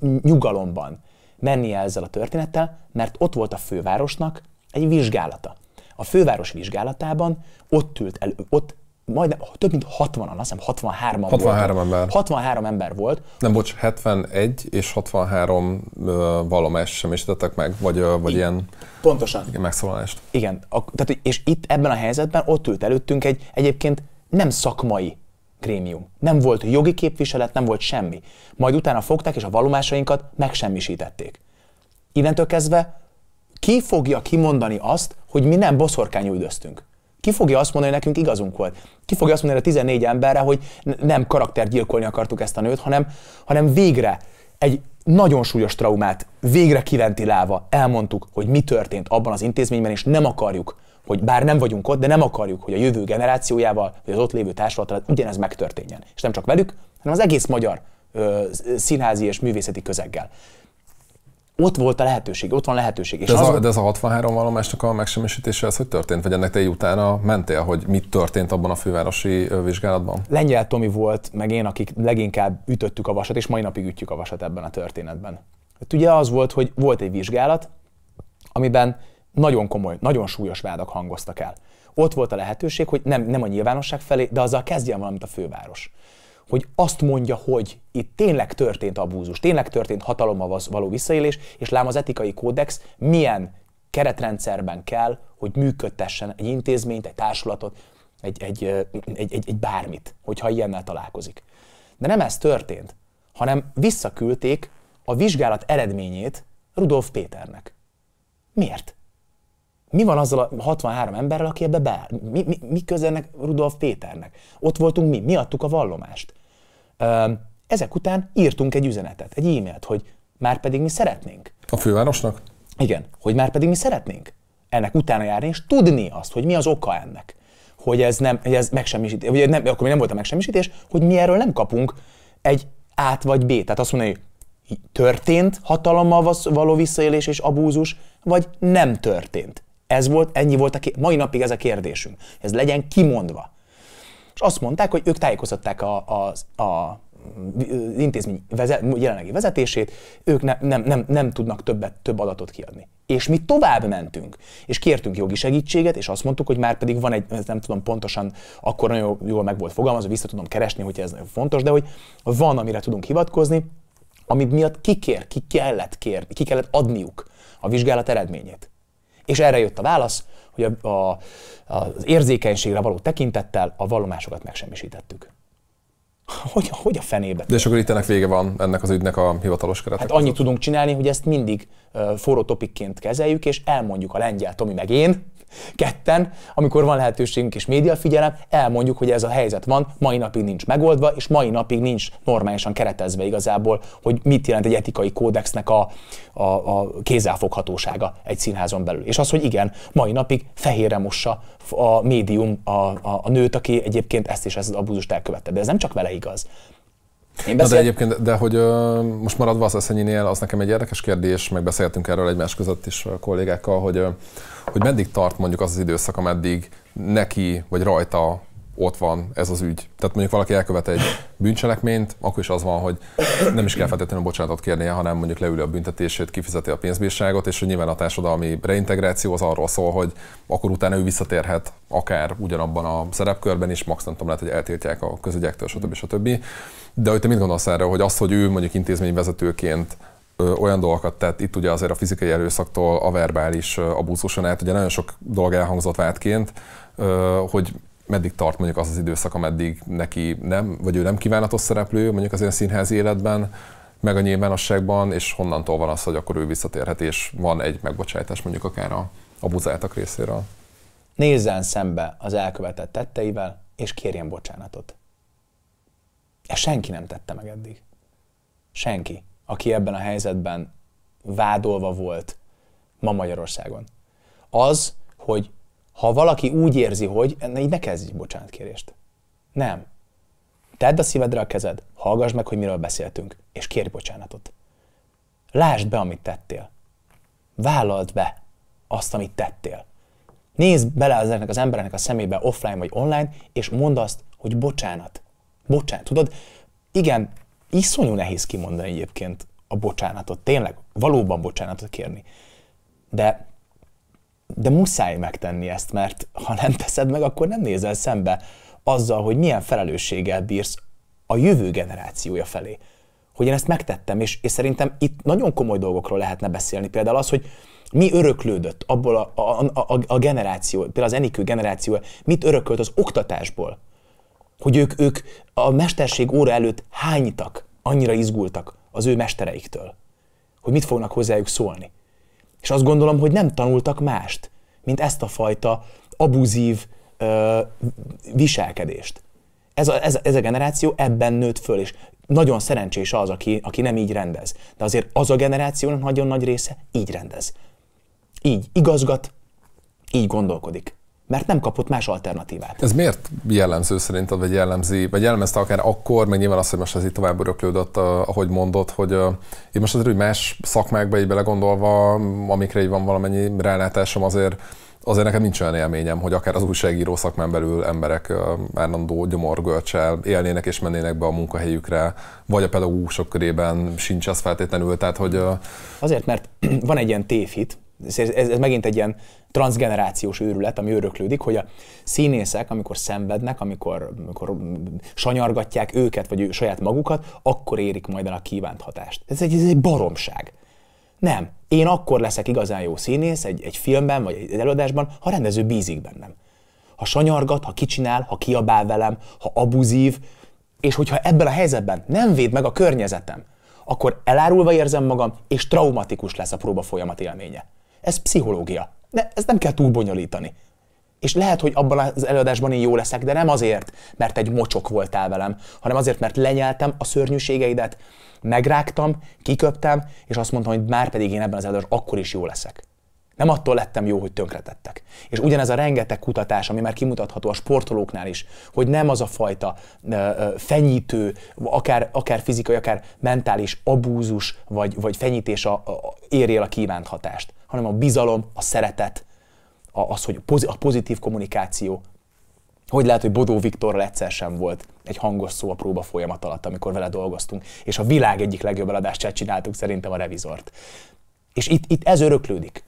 nyugalomban mennie ezzel a történettel, mert ott volt a fővárosnak egy vizsgálata. A főváros vizsgálatában ott ült el, ott majdnem több mint 60-an, azt hiszem 63-an 63 volt. ember. 63 ember volt. Nem, bocs, 71 és 63 sem is tettek meg, vagy, uh, vagy ilyen Pontosan. Igen, megszólalást. Igen, a, tehát, és itt ebben a helyzetben ott ült előttünk egy egyébként nem szakmai grémium. Nem volt jogi képviselet, nem volt semmi. Majd utána fogták, és a valomásainkat megsemmisítették. Innentől kezdve ki fogja kimondani azt, hogy mi nem üldöztünk? Ki fogja azt mondani, hogy nekünk igazunk volt? Ki fogja azt mondani a 14 emberre, hogy nem karaktergyilkolni akartuk ezt a nőt, hanem, hanem végre egy nagyon súlyos traumát végre kiventilálva elmondtuk, hogy mi történt abban az intézményben, és nem akarjuk, hogy bár nem vagyunk ott, de nem akarjuk, hogy a jövő generációjával, vagy az ott lévő társadalmat ugyanez megtörténjen. És nem csak velük, hanem az egész magyar ö, színházi és művészeti közeggel ott volt a lehetőség, ott van lehetőség. És de, ez az a, de ez a 63 vallomásnak a megsemmisítése, ez hogy történt? Vagy ennek te utána mentél, hogy mit történt abban a fővárosi vizsgálatban? Lengyel Tomi volt, meg én, akik leginkább ütöttük a vasat, és mai napig ütjük a vasat ebben a történetben. Hát ugye az volt, hogy volt egy vizsgálat, amiben nagyon komoly, nagyon súlyos vádak hangoztak el. Ott volt a lehetőség, hogy nem, nem a nyilvánosság felé, de azzal kezdjen valamit a főváros hogy azt mondja, hogy itt tényleg történt abúzus, tényleg történt hatalommal való visszaélés, és lám az etikai kódex milyen keretrendszerben kell, hogy működtessen egy intézményt, egy társulatot, egy, egy, egy, egy, egy bármit, hogyha ilyennel találkozik. De nem ez történt, hanem visszaküldték a vizsgálat eredményét Rudolf Péternek. Miért? Mi van azzal a 63 emberrel, aki ebbe beáll? Mi, mi, mi közelnek Rudolf Péternek? Ott voltunk mi, mi adtuk a vallomást. Ezek után írtunk egy üzenetet, egy e-mailt, hogy már pedig mi szeretnénk. A fővárosnak? Igen, hogy már pedig mi szeretnénk ennek utána járni, és tudni azt, hogy mi az oka ennek. Hogy ez nem, hogy ez megsemmisítés, vagy nem, akkor még nem volt a megsemmisítés, hogy mi erről nem kapunk egy át vagy B. Tehát azt mondani, hogy történt hatalommal való visszaélés és abúzus, vagy nem történt. Ez volt, ennyi volt a ké- mai napig ez a kérdésünk. Ez legyen kimondva. És azt mondták, hogy ők tájékoztatták a, a, a az mm, intézmény vezet, jelenlegi vezetését, ők ne, nem, nem, nem tudnak többet, több adatot kiadni. És mi tovább mentünk, és kértünk jogi segítséget, és azt mondtuk, hogy már pedig van egy, ez nem tudom pontosan, akkor nagyon jól meg volt fogalmazva, vissza tudom keresni, hogy ez fontos, de hogy van, amire tudunk hivatkozni, amit miatt kikér, ki kellett, kér, ki kellett adniuk a vizsgálat eredményét. És erre jött a válasz, hogy a, a, az érzékenységre való tekintettel a vallomásokat megsemmisítettük. Hogy, hogy a fenébe? De és akkor itt ennek vége van ennek az ügynek a hivatalos keretek Hát annyit tudunk csinálni, hogy ezt mindig uh, forró topikként kezeljük, és elmondjuk a lengyel Tomi meg én, Ketten, amikor van lehetőségünk és médiafigyelem, elmondjuk, hogy ez a helyzet van, mai napig nincs megoldva, és mai napig nincs normálisan keretezve igazából, hogy mit jelent egy etikai kódexnek a, a, a kézzelfoghatósága egy színházon belül. És az, hogy igen, mai napig fehérre mossa a médium a, a, a nőt, aki egyébként ezt és ezt az abúzust elkövette. De ez nem csak vele igaz. Én beszél... Na de egyébként, de hogy ö, most maradva az eszenyénél, az nekem egy érdekes kérdés, meg beszéltünk erről egymás között is a kollégákkal, hogy, ö, hogy meddig tart mondjuk az az időszak, ameddig neki vagy rajta ott van ez az ügy. Tehát mondjuk valaki elkövet egy bűncselekményt, akkor is az van, hogy nem is kell feltétlenül bocsánatot kérnie, hanem mondjuk leüli a büntetését, kifizeti a pénzbírságot, és hogy nyilván a társadalmi reintegráció az arról szól, hogy akkor utána ő visszatérhet akár ugyanabban a szerepkörben is, max nem tudom, lehet, hogy eltiltják a közügyektől, stb. stb. De hogy te mit gondolsz erről, hogy az, hogy ő mondjuk intézményvezetőként olyan dolgokat tett, itt ugye azért a fizikai erőszaktól a verbális abúzuson át, ugye nagyon sok dolog elhangzott vádként, hogy meddig tart mondjuk az az időszak, ameddig neki nem, vagy ő nem kívánatos szereplő mondjuk az ilyen színházi életben, meg a nyilvánosságban, és honnantól van az, hogy akkor ő visszatérhet, és van egy megbocsájtás mondjuk akár a buzáltak részéről. Nézzen szembe az elkövetett tetteivel, és kérjen bocsánatot. Ezt senki nem tette meg eddig. Senki, aki ebben a helyzetben vádolva volt ma Magyarországon. Az, hogy ha valaki úgy érzi, hogy ne, ne kezdj bocsánatkérést. Nem. Tedd a szívedre a kezed, hallgass meg, hogy miről beszéltünk, és kérj bocsánatot. Lásd be, amit tettél. Vállald be azt, amit tettél. Nézd bele ezeknek az embereknek a szemébe offline vagy online, és mondd azt, hogy bocsánat. Bocsánat. Tudod, igen, iszonyú nehéz kimondani egyébként a bocsánatot, tényleg, valóban bocsánatot kérni. De de muszáj megtenni ezt, mert ha nem teszed meg, akkor nem nézel szembe azzal, hogy milyen felelősséggel bírsz a jövő generációja felé. Hogy én ezt megtettem, és, és szerintem itt nagyon komoly dolgokról lehetne beszélni. Például az, hogy mi öröklődött abból a, a, a, a generáció, például az Enikő generáció, mit örökölt az oktatásból. Hogy ők, ők a mesterség óra előtt hánytak, annyira izgultak az ő mestereiktől. Hogy mit fognak hozzájuk szólni. És azt gondolom, hogy nem tanultak mást, mint ezt a fajta abuzív ö, viselkedést. Ez a, ez, ez a generáció ebben nőtt föl, és nagyon szerencsés az, aki, aki nem így rendez. De azért az a generációnak nagyon nagy része így rendez. Így igazgat, így gondolkodik mert nem kapott más alternatívát. Ez miért jellemző szerinted, vagy jellemzi, vagy jellemezte akár akkor, meg nyilván azt, hogy most ez itt tovább öröklődött, ahogy mondott, hogy én most azért, hogy más szakmákba így belegondolva, amikre így van valamennyi rálátásom, azért azért nekem nincs olyan élményem, hogy akár az újságíró szakmán belül emberek állandó gyomorgölcsel élnének és mennének be a munkahelyükre, vagy a pedagógusok körében sincs ez feltétlenül, tehát hogy... Azért, mert van egy ilyen tévhit, ez, ez, ez megint egy ilyen transgenerációs őrület, ami öröklődik, hogy a színészek, amikor szenvednek, amikor, amikor sanyargatják őket, vagy ő, saját magukat, akkor érik majd el a kívánt hatást. Ez egy, ez egy baromság. Nem. Én akkor leszek igazán jó színész egy, egy filmben, vagy egy előadásban, ha a rendező bízik bennem. Ha sanyargat, ha kicsinál, ha kiabál velem, ha abuzív, és hogyha ebben a helyzetben nem véd meg a környezetem, akkor elárulva érzem magam, és traumatikus lesz a próba folyamat élménye. Ez pszichológia ne, ezt nem kell túl bonyolítani. És lehet, hogy abban az előadásban én jó leszek, de nem azért, mert egy mocsok voltál velem, hanem azért, mert lenyeltem a szörnyűségeidet, megrágtam, kiköptem, és azt mondtam, hogy már pedig én ebben az előadásban akkor is jó leszek. Nem attól lettem jó, hogy tönkretettek. És ugyanez a rengeteg kutatás, ami már kimutatható a sportolóknál is, hogy nem az a fajta fenyítő, akár, akár fizikai, akár mentális abúzus vagy, vagy fenyítés a, a, a kívánt hatást hanem a bizalom, a szeretet, a, az, hogy a pozitív kommunikáció. Hogy lehet, hogy Bodó Viktorral egyszer sem volt egy hangos szó a próba folyamat alatt, amikor vele dolgoztunk, és a világ egyik legjobb eladását csináltuk szerintem a revizort. És itt, itt ez öröklődik,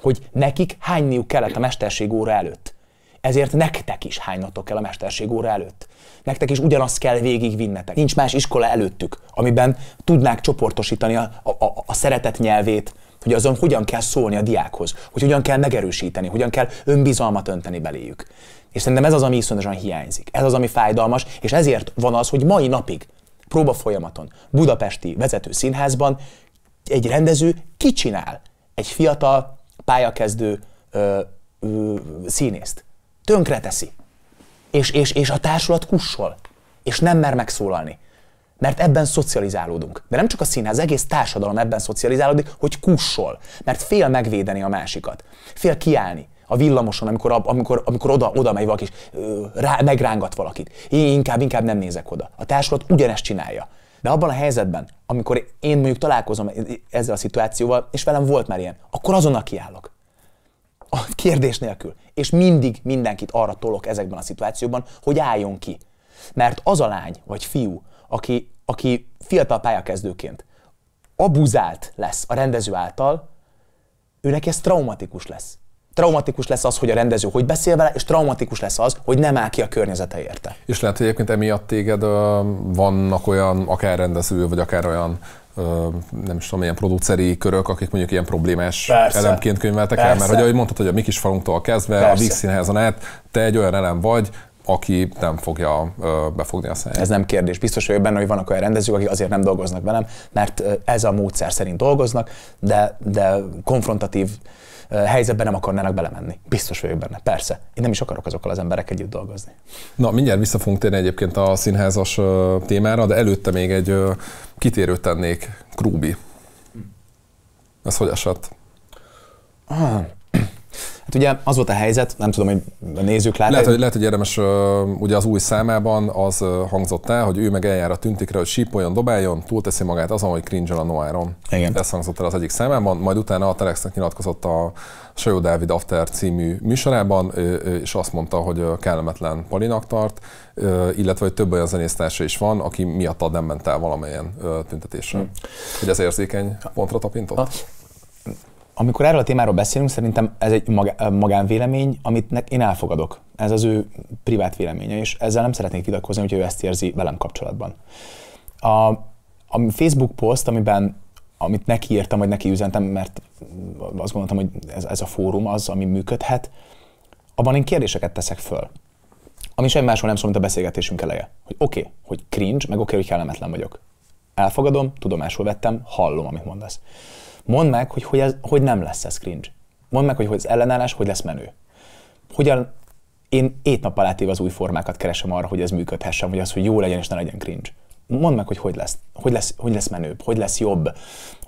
hogy nekik hányniuk kellett a mesterség óra előtt. Ezért nektek is hánynatok kell a mesterség óra előtt. Nektek is ugyanazt kell végigvinnetek. Nincs más iskola előttük, amiben tudnák csoportosítani a, a, a, a szeretet nyelvét, hogy azon hogyan kell szólni a diákhoz, hogy hogyan kell megerősíteni, hogyan kell önbizalmat önteni beléjük. És szerintem ez az, ami iszonyatosan hiányzik. Ez az, ami fájdalmas, és ezért van az, hogy mai napig próba folyamaton budapesti vezető színházban egy rendező kicsinál egy fiatal pályakezdő ö, ö, színészt. Tönkreteszi. És, és, és a társulat kussol. És nem mer megszólalni mert ebben szocializálódunk. De nem csak a színház, egész társadalom ebben szocializálódik, hogy kussol, mert fél megvédeni a másikat, fél kiállni a villamoson, amikor, amikor, amikor oda, oda megy valaki, és rá, megrángat valakit. Én inkább, inkább nem nézek oda. A társulat ugyanezt csinálja. De abban a helyzetben, amikor én mondjuk találkozom e- e- ezzel a szituációval, és velem volt már ilyen, akkor azonnal kiállok. A kérdés nélkül. És mindig mindenkit arra tolok ezekben a szituációban, hogy álljon ki. Mert az a lány vagy fiú, aki, aki fiatal pályakezdőként abuzált lesz a rendező által, őnek ez traumatikus lesz. Traumatikus lesz az, hogy a rendező hogy beszél vele, és traumatikus lesz az, hogy nem áll ki a környezete érte. És lehet, hogy egyébként emiatt téged vannak olyan, akár rendező, vagy akár olyan nem is tudom, ilyen produceri körök, akik mondjuk ilyen problémás Persze. elemként könyveltek Persze. el, mert hogy ahogy mondtad, hogy a mi kis falunktól kezdve, Persze. a Vixinházon át, te egy olyan elem vagy, aki nem fogja befogni a száját. Ez nem kérdés. Biztos vagyok benne, hogy vannak olyan rendezők, akik azért nem dolgoznak velem, mert ez a módszer szerint dolgoznak, de, de konfrontatív helyzetben nem akarnának belemenni. Biztos vagyok benne, persze. Én nem is akarok azokkal az emberek együtt dolgozni. Na, mindjárt vissza fogunk térni egyébként a színházas témára, de előtte még egy kitérőt tennék. Krúbi. Ez hogy esett? Ah, Hát ugye az volt a helyzet, nem tudom, hogy a nézők látják. Lehet, hogy, lehet, hogy érdemes, ugye az új számában az hangzott el, hogy ő meg eljár a tüntikre, hogy sípoljon, dobáljon, túlteszi magát azon, hogy cringe a Noáron. Igen. Ez hangzott el az egyik számában, majd utána a Telexnek nyilatkozott a Sajó Dávid After című műsorában, és azt mondta, hogy kellemetlen Palinak tart, illetve hogy több olyan zenésztársa is van, aki miattad nem ment el valamilyen tüntetésre. Hmm. Hogy ez érzékeny pontra tapintott? Ha amikor erről a témáról beszélünk, szerintem ez egy magánvélemény, amit én elfogadok. Ez az ő privát véleménye, és ezzel nem szeretnék vitatkozni, hogyha ő ezt érzi velem kapcsolatban. A, a Facebook poszt, amiben amit neki írtam, vagy neki üzentem, mert azt gondoltam, hogy ez, ez a fórum az, ami működhet, abban én kérdéseket teszek föl. Ami semmi másról nem szól, mint a beszélgetésünk eleje. Hogy oké, okay, hogy cringe, meg oké, okay, hogy kellemetlen vagyok. Elfogadom, tudomásul vettem, hallom, amit mondasz. Mondd meg, hogy, hogy, ez, hogy nem lesz ez cringe. Mondd meg, hogy, hogy az ellenállás hogy lesz menő. Hogyan én ét nap alatt az új formákat keresem arra, hogy ez működhessen, vagy az, hogy jó legyen és ne legyen cringe. Mondd meg, hogy hogy lesz, hogy lesz, hogy lesz menőbb, hogy lesz jobb,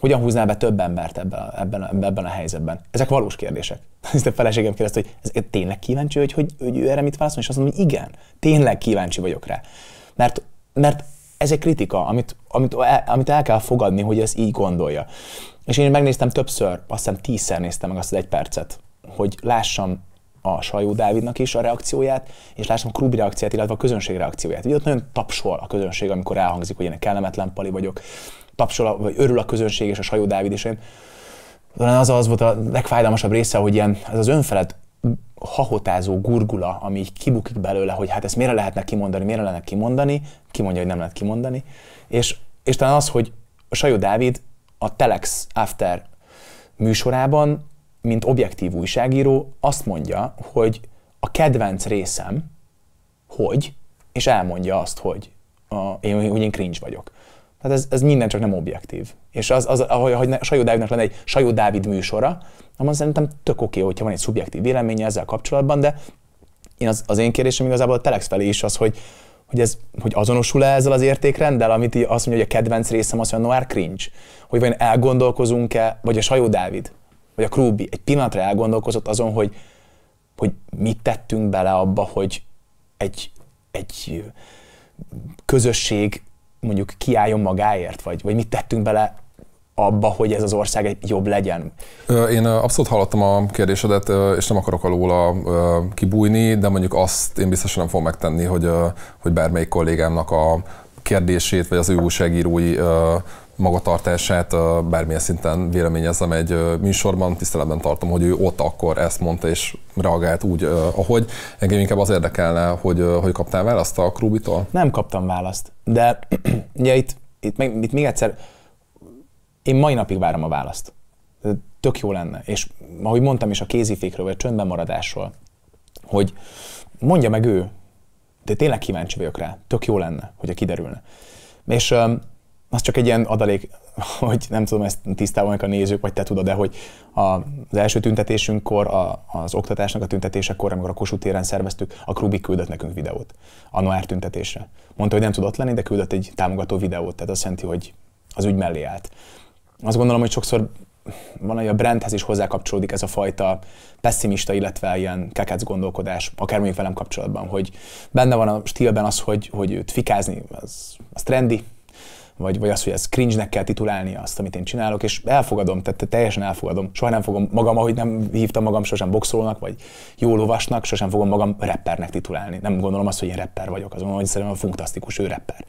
hogyan húznál be több embert ebben a, ebben a, ebben a helyzetben. Ezek valós kérdések. Ezt a feleségem kérdezte, hogy ez tényleg kíváncsi, hogy, hogy, hogy ő erre mit válaszol, és azt mondom, hogy igen, tényleg kíváncsi vagyok rá. Mert, mert ez egy kritika, amit, amit, amit el kell fogadni, hogy ez így gondolja. És én megnéztem többször, azt hiszem tízszer néztem meg azt az egy percet, hogy lássam a Sajó Dávidnak is a reakcióját, és lássam a Krubi reakcióját, illetve a közönség reakcióját. Ugye ott nagyon tapsol a közönség, amikor elhangzik, hogy én kellemetlen pali vagyok, tapsol, vagy örül a közönség és a Sajó Dávid, is. én talán az az volt a legfájdalmasabb része, hogy ilyen, ez az önfeled hahotázó gurgula, ami így kibukik belőle, hogy hát ezt miért lehetne kimondani, miért lehetne kimondani, kimondja, hogy nem lehet kimondani, és, és talán az, hogy a Sajó Dávid a Telex After műsorában, mint objektív újságíró, azt mondja, hogy a kedvenc részem, hogy, és elmondja azt, hogy, a, én, hogy én cringe vagyok. Tehát ez, ez minden csak nem objektív. És az, az ahogy, ahogy Sajó Dávidnak lenne egy Sajó Dávid műsora, amaz szerintem tök oké, okay, hogyha van egy szubjektív véleménye ezzel kapcsolatban, de én az, az én kérdésem igazából a Telex felé is az, hogy hogy, ez, hogy azonosul-e ezzel az értékrenddel, amit azt mondja, hogy a kedvenc részem az, hogy a noir cringe, hogy vajon elgondolkozunk-e, vagy a Sajó Dávid, vagy a Krúbi egy pillanatra elgondolkozott azon, hogy, hogy mit tettünk bele abba, hogy egy, egy közösség mondjuk kiálljon magáért, vagy, vagy mit tettünk bele abba, hogy ez az ország egy jobb legyen? Én abszolút hallottam a kérdésedet, és nem akarok alóla kibújni, de mondjuk azt én biztosan nem fogom megtenni, hogy, hogy bármelyik kollégámnak a kérdését, vagy az ő újságírói magatartását bármilyen szinten véleményezem egy műsorban, tiszteletben tartom, hogy ő ott akkor ezt mondta és reagált úgy, ahogy. Engem inkább az érdekelne, hogy, hogy kaptál választ a Krúbitól? Nem kaptam választ, de ugye itt, itt, meg, itt még egyszer én mai napig várom a választ. Tök jó lenne. És ahogy mondtam is a kézifékről, vagy a csöndben maradásról, hogy mondja meg ő, de tényleg kíváncsi vagyok rá, tök jó lenne, hogyha kiderülne. És um, az csak egy ilyen adalék, hogy nem tudom, ezt tisztában a nézők, vagy te tudod de hogy a, az első tüntetésünkkor, a, az oktatásnak a tüntetésekor, amikor a Kossuth téren szerveztük, a Krubi küldött nekünk videót a Noár tüntetésre. Mondta, hogy nem tudott lenni, de küldött egy támogató videót, tehát azt jelenti, hogy az ügy mellé állt azt gondolom, hogy sokszor van, hogy a brandhez is hozzákapcsolódik ez a fajta pessimista, illetve ilyen kekec gondolkodás, akár mondjuk velem kapcsolatban, hogy benne van a stílben az, hogy, hogy őt fikázni, az, az trendi, vagy, vagy az, hogy ez cringe-nek kell titulálni azt, amit én csinálok, és elfogadom, tehát teljesen elfogadom. Soha nem fogom magam, ahogy nem hívtam magam sosem boxolónak, vagy jó lovasnak, sosem fogom magam rappernek titulálni. Nem gondolom azt, hogy én rapper vagyok, azon, hogy szerintem a fantasztikus, ő rapper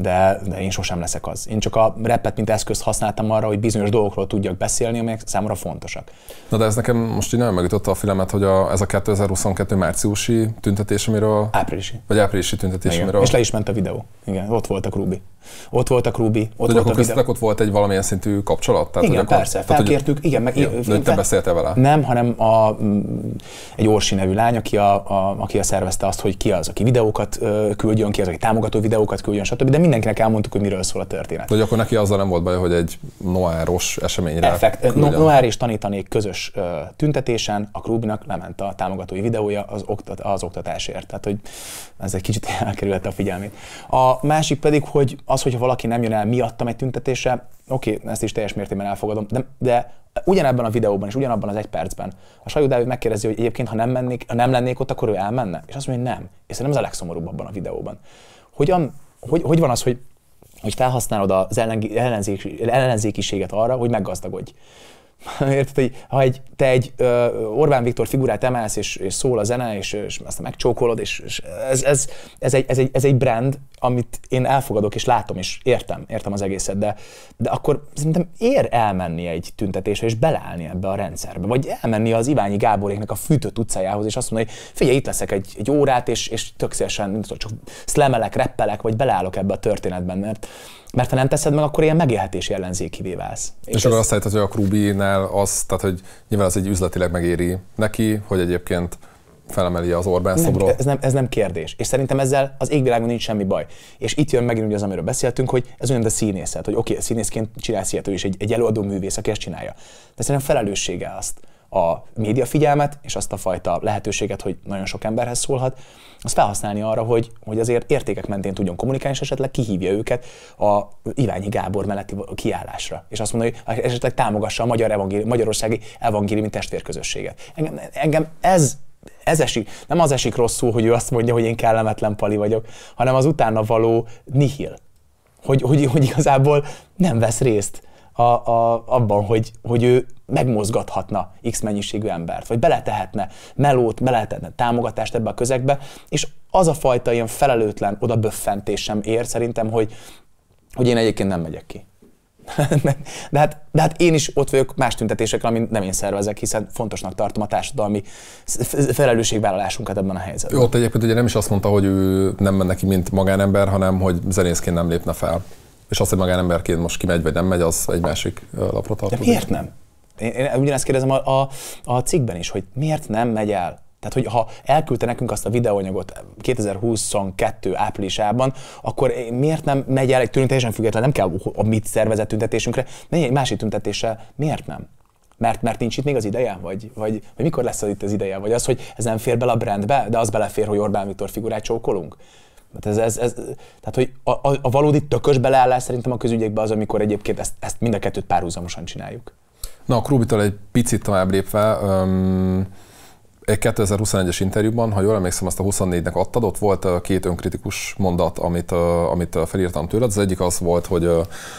de, de én sosem leszek az. Én csak a repet, mint eszközt használtam arra, hogy bizonyos dolgokról tudjak beszélni, amelyek számomra fontosak. Na de ez nekem most így nagyon megütötte a filmet, hogy a, ez a 2022 márciusi tüntetés, amiről... Áprilisi. Vagy áprilisi tüntetés, Igen. amiről... És le is ment a videó. Igen, ott voltak Rubi. Ott voltak Rubi, ott Tudod, volt akkor a ott volt egy valamilyen szintű kapcsolat? Tehát, igen, akkor, persze, tehát, felkértük, hogy, igen. Meg, jó, én, te fel, vele? Nem, hanem a, mm, egy Orsi nevű lány, aki a, a, aki a szervezte azt, hogy ki az, aki videókat küldjön, ki az, aki támogató videókat küldjön, stb. De mindenkinek elmondtuk, hogy miről szól a történet. De hogy akkor neki azzal nem volt baj, hogy egy noáros eseményre Effekt, Noár és tanítanék közös tüntetésen, a Krubinak lement a támogatói videója az, oktat, az oktatásért. Tehát, hogy ez egy kicsit elkerülhet a figyelmét. A másik pedig, hogy az az, hogyha valaki nem jön el miattam egy tüntetésre, oké, okay, ezt is teljes mértékben elfogadom, de, de ugyanebben a videóban és ugyanabban az egy percben a Sajó Dávid megkérdezi, hogy egyébként ha nem, mennék, ha nem lennék ott, akkor ő elmenne. És azt mondja, hogy nem. És szerintem ez a legszomorúbb abban a videóban. Hogyan, hogy, hogy van az, hogy hogy felhasználod az ellenzékiséget arra, hogy meggazdagodj. Érted, hogy ha egy, te egy uh, Orbán Viktor figurát emelsz, és, és szól a zene, és, és aztán megcsókolod, és, és ez, ez, ez, egy, ez, egy, ez egy brand, amit én elfogadok, és látom, és értem, értem az egészet, de, de akkor szerintem ér elmenni egy tüntetésre, és beleállni ebbe a rendszerbe, vagy elmenni az Iványi Gáboréknak a fűtött utcájához, és azt mondani, hogy figyelj, itt leszek egy, egy órát, és, és tök szélesen, csak szlemelek, reppelek, vagy beleállok ebbe a történetben, mert mert ha nem teszed meg, akkor ilyen megélhetési ellenzékivé válsz. És, és ez... akkor azt állítod, hogy a Krubinál az, tehát hogy nyilván az egy üzletileg megéri neki, hogy egyébként felemeli az Orbán nem, szobrot. Ez nem, ez nem kérdés. És szerintem ezzel az égvilágon nincs semmi baj. És itt jön megint az, amiről beszéltünk, hogy ez olyan, de színészet, hogy oké, okay, színészként csinálsz ilyet, és egy, egy előadó művész, aki ezt csinálja. De szerintem felelőssége azt, a médiafigyelmet és azt a fajta lehetőséget, hogy nagyon sok emberhez szólhat, azt felhasználni arra, hogy, hogy azért értékek mentén tudjon kommunikálni, és esetleg kihívja őket a Iványi Gábor melletti kiállásra. És azt mondja, hogy esetleg támogassa a magyar evangéli, magyarországi evangéliumi testvérközösséget. Engem, engem ez ez esik, nem az esik rosszul, hogy ő azt mondja, hogy én kellemetlen pali vagyok, hanem az utána való nihil. Hogy, hogy, hogy igazából nem vesz részt a, a, abban, hogy, hogy ő megmozgathatna X mennyiségű embert, vagy beletehetne melót, beletehetne támogatást ebbe a közegbe, és az a fajta ilyen felelőtlen oda sem ér szerintem, hogy, hogy én egyébként nem megyek ki. de, hát, de hát én is ott vagyok más tüntetésekre, amit nem én szervezek, hiszen fontosnak tartom a társadalmi felelősségvállalásunkat ebben a helyzetben. Jó, ott egyébként ugye nem is azt mondta, hogy ő nem menne ki, mint magánember, hanem hogy zenészként nem lépne fel. És az, hogy magánemberként most kimegy vagy nem megy, az egy másik lapra tartozik. De miért nem? Én, én ugyanezt kérdezem a, a, a cikkben is, hogy miért nem megy el? Tehát, hogy ha elküldte nekünk azt a videóanyagot 2022 áprilisában, akkor miért nem megy el egy teljesen független, nem kell a mit szervezett tüntetésünkre, menj egy másik tüntetéssel, miért nem? Mert, mert nincs itt még az ideje? Vagy, vagy, vagy mikor lesz itt az ideje? Vagy az, hogy ez nem fér bele a brandbe, de az belefér, hogy Orbán Viktor figurát csókolunk? Tehát, ez, ez, ez, tehát hogy a, a, a valódi tökös beleállás szerintem a közügyekbe az, amikor egyébként ezt, ezt mind a kettőt párhuzamosan csináljuk. Na, a Krubitól egy picit tovább lépve, um, egy 2021-es interjúban, ha jól emlékszem, azt a 24-nek adtad, ott volt két önkritikus mondat, amit, amit felírtam tőled. Az egyik az volt, hogy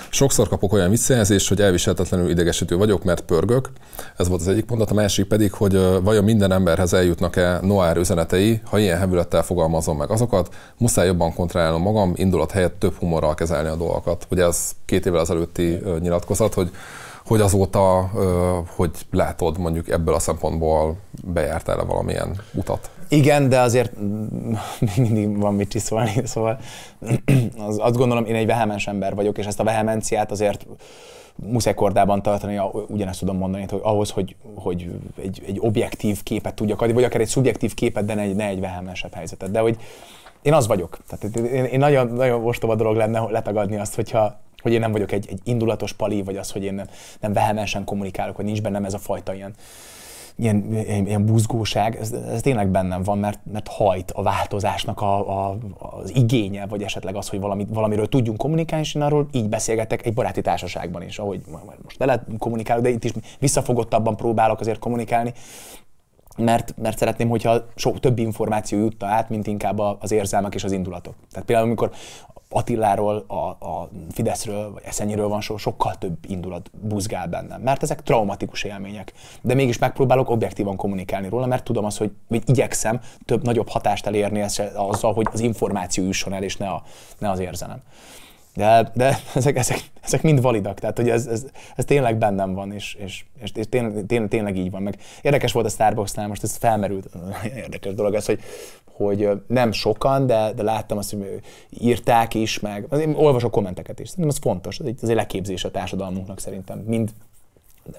sokszor kapok olyan visszajelzést, hogy elviselhetetlenül idegesítő vagyok, mert pörgök. Ez volt az egyik mondat. A másik pedig, hogy vajon minden emberhez eljutnak-e noár üzenetei, ha ilyen hevülettel fogalmazom meg azokat. Muszáj jobban kontrollálnom magam, indulat helyett több humorral kezelni a dolgokat. Ugye ez két évvel ezelőtti nyilatkozat, hogy hogy azóta, hogy látod mondjuk ebből a szempontból bejártál-e valamilyen utat? Igen, de azért mm, mindig van mit csiszolni, szóval az, azt gondolom, én egy vehemens ember vagyok, és ezt a vehemenciát azért muszáj kordában tartani, ugyanezt tudom mondani, hogy ahhoz, hogy, hogy egy, egy objektív képet tudjak adni, vagy akár egy szubjektív képet, de ne egy, ne egy vehemensebb helyzetet. De hogy én az vagyok. Tehát én, én nagyon, nagyon ostoba dolog lenne letagadni azt, hogyha hogy én nem vagyok egy, egy indulatos pali, vagy az, hogy én nem, nem vehemesen kommunikálok, vagy nincs bennem ez a fajta ilyen, ilyen, ilyen buzgóság, ez, ez tényleg bennem van, mert, mert hajt a változásnak a, a, az igénye, vagy esetleg az, hogy valami, valamiről tudjunk kommunikálni, és én arról így beszélgetek egy baráti társaságban is, ahogy most vele kommunikálok, de itt is visszafogottabban próbálok azért kommunikálni, mert, mert szeretném, hogyha sok több információ jutta át, mint inkább az érzelmek és az indulatok. Tehát például, amikor Attiláról, a, a Fideszről, vagy Eszenyiről van szó, sokkal több indulat buzgál bennem, mert ezek traumatikus élmények. De mégis megpróbálok objektívan kommunikálni róla, mert tudom azt, hogy, hogy igyekszem több nagyobb hatást elérni azzal, hogy az információ jusson el, és ne, a, ne az érzelem. De, de ezek, ezek, ezek mind validak, tehát hogy ez, ez, ez tényleg bennem van, és, és, és, és tényleg, tényleg, tényleg így van. Meg érdekes volt a Starbucksnál, most ez felmerült, érdekes dolog ez, hogy hogy nem sokan, de, de láttam azt, hogy írták is, meg én olvasok kommenteket is. Szerintem az fontos, ez egy, ez egy leképzés a társadalmunknak szerintem, mind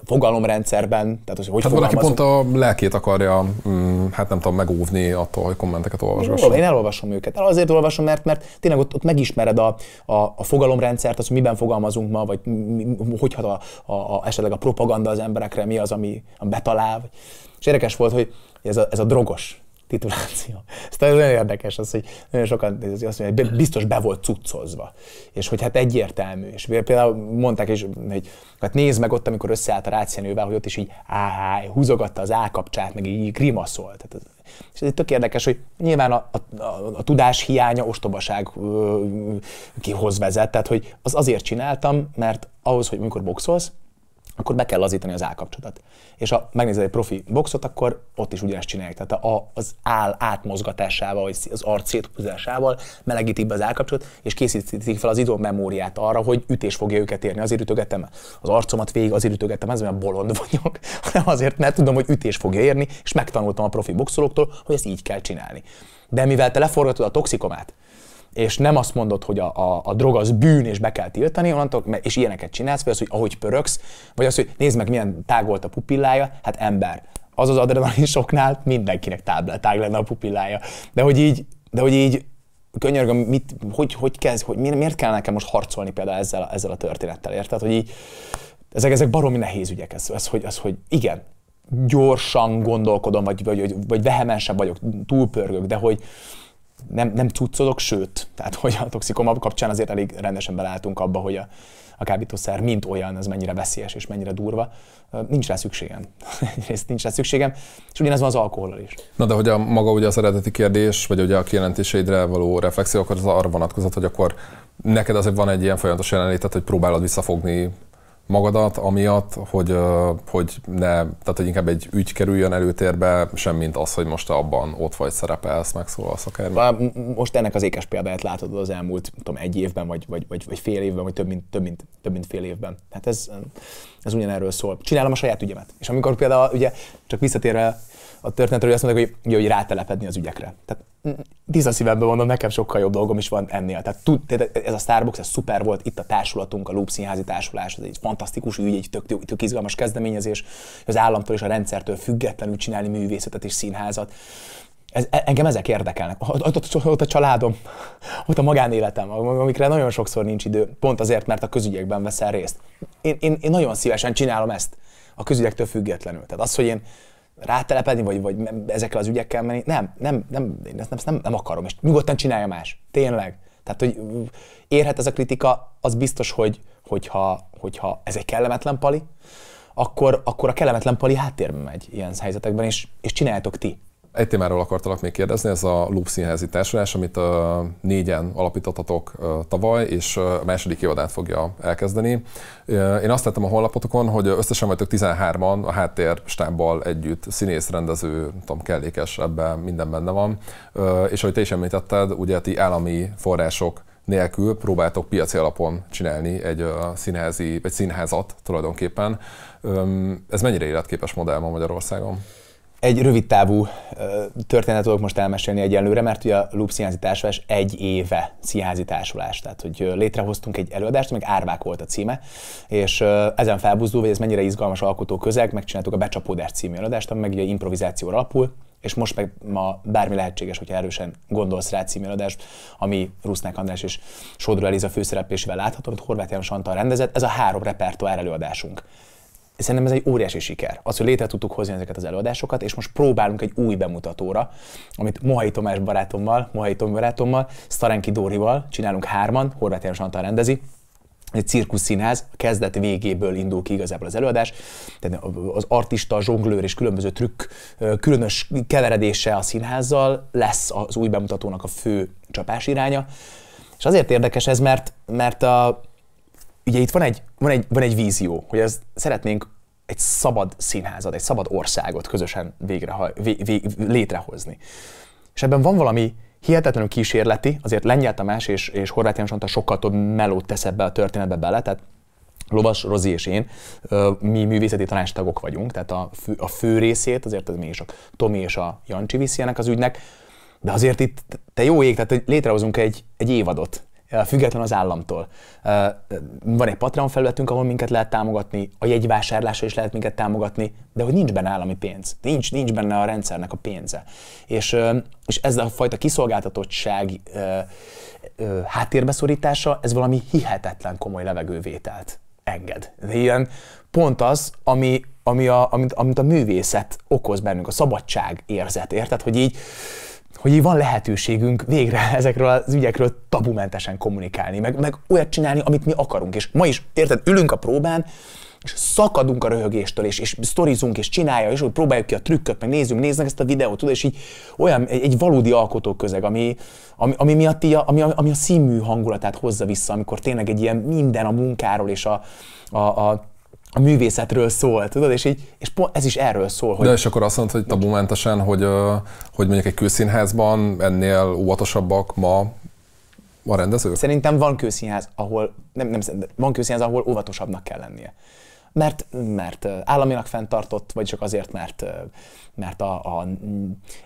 fogalomrendszerben, tehát az, hogy hát valaki pont a lelkét akarja, mm, hát nem tudom, megóvni attól, hogy kommenteket olvasgasson. Én elolvasom őket. Azért olvasom, mert, mert tényleg ott, ott megismered a, a, a fogalomrendszert, az, hogy miben fogalmazunk ma, vagy hogy hat a, a, a, esetleg a propaganda az emberekre, mi az, ami, ami betalál. És érdekes volt, hogy ez a, ez a drogos tituláció. Szóval ez nagyon érdekes az, hogy nagyon sokan azt mondják, hogy biztos be volt cuccozva. És hogy hát egyértelmű. És például mondták is, hogy hát nézd meg ott, amikor összeállt a rácienővel, hogy ott is így áháj, húzogatta az állkapcsát, meg így grimaszolt. Tehát ez, és ez tök érdekes, hogy nyilván a, a, a, a tudás hiánya ostobaság kihoz vezet. Tehát, hogy az azért csináltam, mert ahhoz, hogy amikor boxolsz, akkor be kell lazítani az állkapcsodat. És ha megnézed egy profi boxot, akkor ott is ugyanezt csinálják. Tehát a, az áll átmozgatásával, vagy az arc széthúzásával melegítik be az állkapcsot, és készítik fel az memóriát arra, hogy ütés fogja őket érni. Azért ütögetem az arcomat végig, azért ütögetem, ez mert bolond vagyok, hanem azért, mert tudom, hogy ütés fogja érni, és megtanultam a profi boxolóktól, hogy ezt így kell csinálni. De mivel te leforgatod a toxikomát, és nem azt mondod, hogy a, a, a drog az bűn, és be kell tiltani, onnantól, és ilyeneket csinálsz, vagy az, hogy ahogy pöröksz, vagy az, hogy nézd meg, milyen tág volt a pupillája, hát ember. Az az adrenalin soknál mindenkinek táblá, tág lenne a pupillája. De hogy így, de hogy így könyörgöm, mit, hogy, hogy kezd, hogy miért, kell nekem most harcolni például ezzel, a, ezzel a történettel, érted? Hogy így, ezek, ezek baromi nehéz ügyek, ez, ez, hogy, ez, hogy igen, gyorsan gondolkodom, vagy, vagy, vagy, vagy vagyok, túlpörgök, de hogy, nem, nem cuccolok, sőt, tehát hogy a toxikomab kapcsán azért elég rendesen beleálltunk abba, hogy a, a kábítószer mint olyan, az mennyire veszélyes és mennyire durva. Nincs rá szükségem. Egyrészt nincs rá szükségem, és ugyanez van az alkohol is. Na de hogy a maga ugye az eredeti kérdés, vagy ugye a kijelentéseidre való reflexió, akkor az arra vonatkozott, hogy akkor neked azért van egy ilyen folyamatos jelenlétet, hogy próbálod visszafogni magadat, amiatt, hogy, hogy ne, tehát hogy inkább egy ügy kerüljön előtérbe, semmint az, hogy most abban ott vagy szerepelsz, megszólalsz akár. Most ennek az ékes példáját látod az elmúlt, tudom, egy évben, vagy, vagy, vagy, vagy fél évben, vagy több mint, több mint, több mint fél évben. Hát ez, ez ugyanerről szól. Csinálom a saját ügyemet. És amikor például, ugye, csak visszatérve a történetről, azt mondják, hogy, jó, hogy rátelepedni az ügyekre. Tehát mm, tiszta szívemben mondom, nekem sokkal jobb dolgom is van ennél. Tehát, tud, ez a Starbucks, ez szuper volt, itt a társulatunk, a Loop Színházi Társulás, ez egy fantasztikus ügy, egy tök, tök, tök izgalmas kezdeményezés, az államtól és a rendszertől függetlenül csinálni művészetet és színházat. Ez, e, engem ezek érdekelnek. Ott, ott, ott a családom, ott a magánéletem, amikre nagyon sokszor nincs idő, pont azért, mert a közügyekben veszel részt. Én, én, én nagyon szívesen csinálom ezt, a közügyektől függetlenül. Tehát az, hogy én rátelepedni, vagy, vagy ezekkel az ügyekkel menni. Nem, nem, nem, én ezt nem, nem, nem akarom, és nyugodtan csinálja más. Tényleg. Tehát, hogy érhet ez a kritika, az biztos, hogy, hogyha, hogyha ez egy kellemetlen pali, akkor, akkor a kellemetlen pali háttérbe megy ilyen helyzetekben, és, és csináljátok ti. Egy témáról akartalak még kérdezni, ez a Loop Színházi Társulás, amit a négyen alapítottatok tavaly, és a második évadát fogja elkezdeni. Én azt tettem a honlapotokon, hogy összesen vagytok 13-an a háttér stábbal együtt, színész, rendező, tudom, kellékes, ebben minden benne van. És ahogy te is említetted, ugye ti állami források nélkül próbáltok piaci alapon csinálni egy színházi, egy színházat tulajdonképpen. Ez mennyire életképes modell ma Magyarországon? egy rövid távú történetet tudok most elmesélni egyelőre, mert ugye a Loop Színházi Társulás egy éve színházi társulás, tehát hogy létrehoztunk egy előadást, meg Árvák volt a címe, és ezen felbuzdulva, hogy ez mennyire izgalmas alkotó közeg, megcsináltuk a Becsapódás című előadást, ami meg ugye improvizációra alapul, és most meg ma bármi lehetséges, hogyha erősen gondolsz rá című előadást, ami Rusznák András és Sodró Eliza főszereplésével látható, amit Horváth János Antal rendezett, ez a három repertoár előadásunk és szerintem ez egy óriási siker. Az, hogy létre tudtuk hozni ezeket az előadásokat, és most próbálunk egy új bemutatóra, amit Mohai Tomás barátommal, Mohai Tomi barátommal, Starenki Dórival csinálunk hárman, Horváth János Antal rendezi, egy színház, a kezdet végéből indul ki igazából az előadás, tehát az artista, a zsonglőr és különböző trükk különös keveredése a színházzal lesz az új bemutatónak a fő csapás iránya. És azért érdekes ez, mert, mert a, ugye itt van egy, van egy, van egy vízió, hogy ez szeretnénk egy szabad színházat, egy szabad országot közösen végre, vé, vé, létrehozni. És ebben van valami hihetetlenül kísérleti, azért Lengyel Tamás és, és Horváth János Antal sokkal több melót tesz ebbe a történetbe bele, tehát Lovas, Rozi és én, mi művészeti tanástagok vagyunk, tehát a fő, a fő részét azért ez mégis a Tomi és a Jancsi viszi ennek az ügynek, de azért itt, te jó ég, tehát létrehozunk egy, egy évadot, független az államtól. Van egy Patreon felületünk, ahol minket lehet támogatni, a jegyvásárlásra is lehet minket támogatni, de hogy nincs benne állami pénz, nincs, nincs benne a rendszernek a pénze. És, és ez a fajta kiszolgáltatottság háttérbeszorítása, szorítása, ez valami hihetetlen komoly levegővételt enged. De ilyen pont az, ami, ami a, amit, amit a művészet okoz bennünk, a szabadság érzet, érted? Hogy így hogy így van lehetőségünk végre ezekről az ügyekről tabumentesen kommunikálni, meg, meg olyat csinálni, amit mi akarunk. És ma is, érted, ülünk a próbán, és szakadunk a röhögéstől, és, és sztorizunk, és csinálja, és úgy próbáljuk ki a trükköt, meg nézzünk, néznek ezt a videót, tudod, és így olyan egy, egy valódi alkotóközeg, ami, ami, ami miatt így a, ami, ami a színmű hangulatát hozza vissza, amikor tényleg egy ilyen minden a munkáról és a, a, a a művészetről szól, tudod, és így, és pont ez is erről szól. Hogy... De és akkor azt mondod, hogy tabumentesen, hogy, hogy mondjuk egy kőszínházban ennél óvatosabbak ma a rendezők? Szerintem van kőszínház, ahol, nem, nem, van kőszínház, ahol óvatosabbnak kell lennie mert, mert államilag fenntartott, vagy csak azért, mert, mert a, a,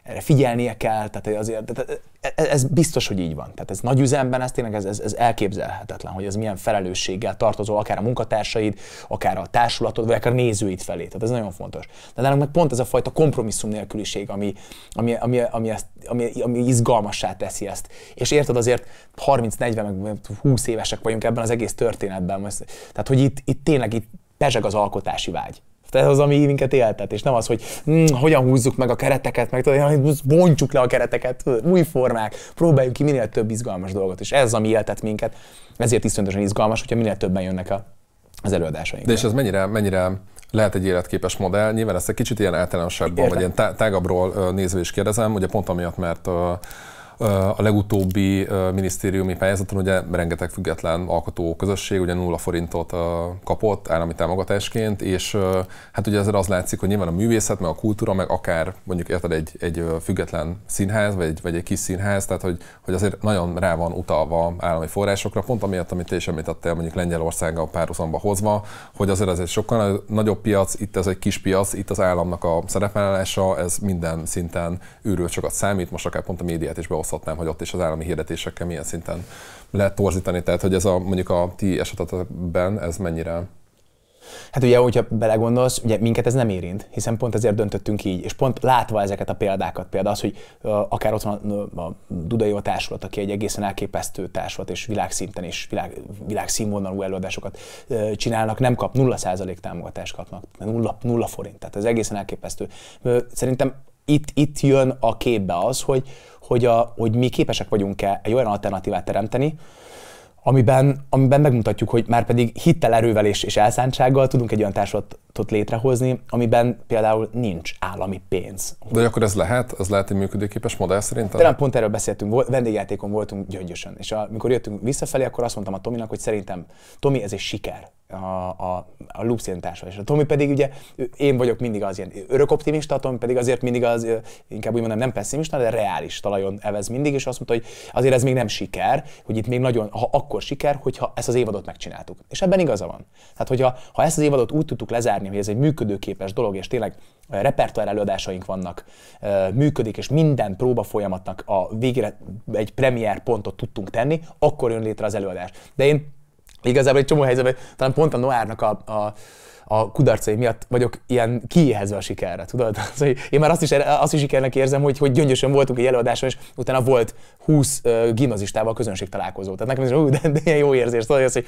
erre figyelnie kell, tehát azért, tehát e, e, ez biztos, hogy így van. Tehát ez nagy üzemben, ez tényleg ez, ez, elképzelhetetlen, hogy ez milyen felelősséggel tartozol, akár a munkatársaid, akár a társulatod, vagy akár a nézőid felé. Tehát ez nagyon fontos. De nálunk meg pont ez a fajta kompromisszum nélküliség, ami, ami, ami, ami, ezt, ami, ami izgalmassá teszi ezt. És érted azért 30-40, meg 20 évesek vagyunk ebben az egész történetben. Tehát, hogy itt, itt tényleg itt pezseg az alkotási vágy. Tehát ez az, ami minket éltet, és nem az, hogy hm, hogyan húzzuk meg a kereteket, meg tudod, bontsuk le a kereteket, tudod, új formák, próbáljuk ki minél több izgalmas dolgot, és ez az, ami éltet minket. Ezért iszonyatosan izgalmas, hogyha minél többen jönnek a, az előadásaink. De és ez mennyire, mennyire lehet egy életképes modell. Nyilván ezt egy kicsit ilyen általánosságban, vagy ilyen tá- tágabbról nézve is kérdezem, ugye pont amiatt, mert a legutóbbi minisztériumi pályázaton ugye rengeteg független alkotó közösség, ugye nulla forintot kapott állami támogatásként, és hát ugye ezzel az látszik, hogy nyilván a művészet, meg a kultúra, meg akár mondjuk érted egy, egy független színház, vagy egy, vagy egy kis színház, tehát hogy, hogy azért nagyon rá van utalva állami forrásokra, pont amiatt, amit te is említettél, mondjuk Lengyelországgal párhuzamba hozva, hogy azért ez egy sokkal nagyobb piac, itt ez egy kis piac, itt az államnak a szerepvállalása, ez minden szinten csak sokat számít, most akár pont a médiát is be hozhatnám, hogy ott is az állami hirdetésekkel milyen szinten lehet torzítani. Tehát, hogy ez a, mondjuk a ti esetetben ez mennyire Hát ugye, hogyha belegondolsz, ugye minket ez nem érint, hiszen pont ezért döntöttünk így, és pont látva ezeket a példákat, például az, hogy akár ott van a, Dudai a társulat, aki egy egészen elképesztő társulat, és világszinten és világ, világszínvonalú előadásokat csinálnak, nem kap, 0% támogatást kapnak, 0, 0 forint, tehát ez egészen elképesztő. Szerintem itt, itt jön a képbe az, hogy, hogy, a, hogy mi képesek vagyunk-e egy olyan alternatívát teremteni, amiben, amiben megmutatjuk, hogy már pedig hittel, erővel és, és elszántsággal tudunk egy olyan társadalmat létrehozni, amiben például nincs állami pénz. De akkor ez lehet? Ez lehet egy működőképes modell De nem pont erről beszéltünk, vendégjátékon voltunk gyöngyösen, és amikor jöttünk visszafelé, akkor azt mondtam a Tominak, hogy szerintem, Tomi, ez egy siker a, a, a Lupszén társa. És a Tomi pedig ugye, én vagyok mindig az ilyen örök optimista, a Tomi pedig azért mindig az, inkább úgy mondom, nem pessimista, de reális talajon evez mindig, és azt mondta, hogy azért ez még nem siker, hogy itt még nagyon, ha akkor siker, hogyha ezt az évadot megcsináltuk. És ebben igaza van. Tehát, hogyha ha ezt az évadot úgy tudtuk lezárni, hogy ez egy működőképes dolog, és tényleg repertoár előadásaink vannak, működik, és minden próba folyamatnak a végére egy premier pontot tudtunk tenni, akkor jön létre az előadás. De én Igazából egy csomó helyzetben, talán pont a Noárnak a, a a kudarcai miatt vagyok ilyen kiéhezve a sikerre, tudod? Szóval én már azt is, azt is sikernek érzem, hogy, hogy gyöngyösen voltunk egy előadáson, és utána volt 20 uh, gimnazistával közönség találkozó. Tehát nekem ez de, de ilyen jó érzés, tudod, szóval, az, hogy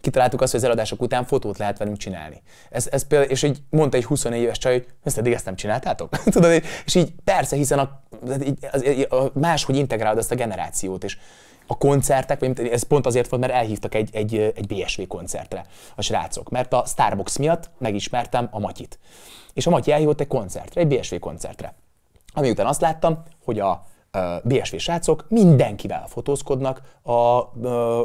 kitaláltuk azt, hogy az előadások után fotót lehet velünk csinálni. Ez, ez például, és így mondta egy 24 éves csaj, hogy ezt eddig ezt nem csináltátok? tudod, és így persze, hiszen a, a, a, a, a, máshogy integrálod ezt a generációt, és a koncertek, vagy ez pont azért volt, mert elhívtak egy, egy, egy BSV koncertre a srácok, mert a Starbucks miatt megismertem a Matyit. És a Matyi elhívott egy koncertre, egy BSV koncertre. Ami után azt láttam, hogy a BSV srácok mindenkivel fotózkodnak a ö,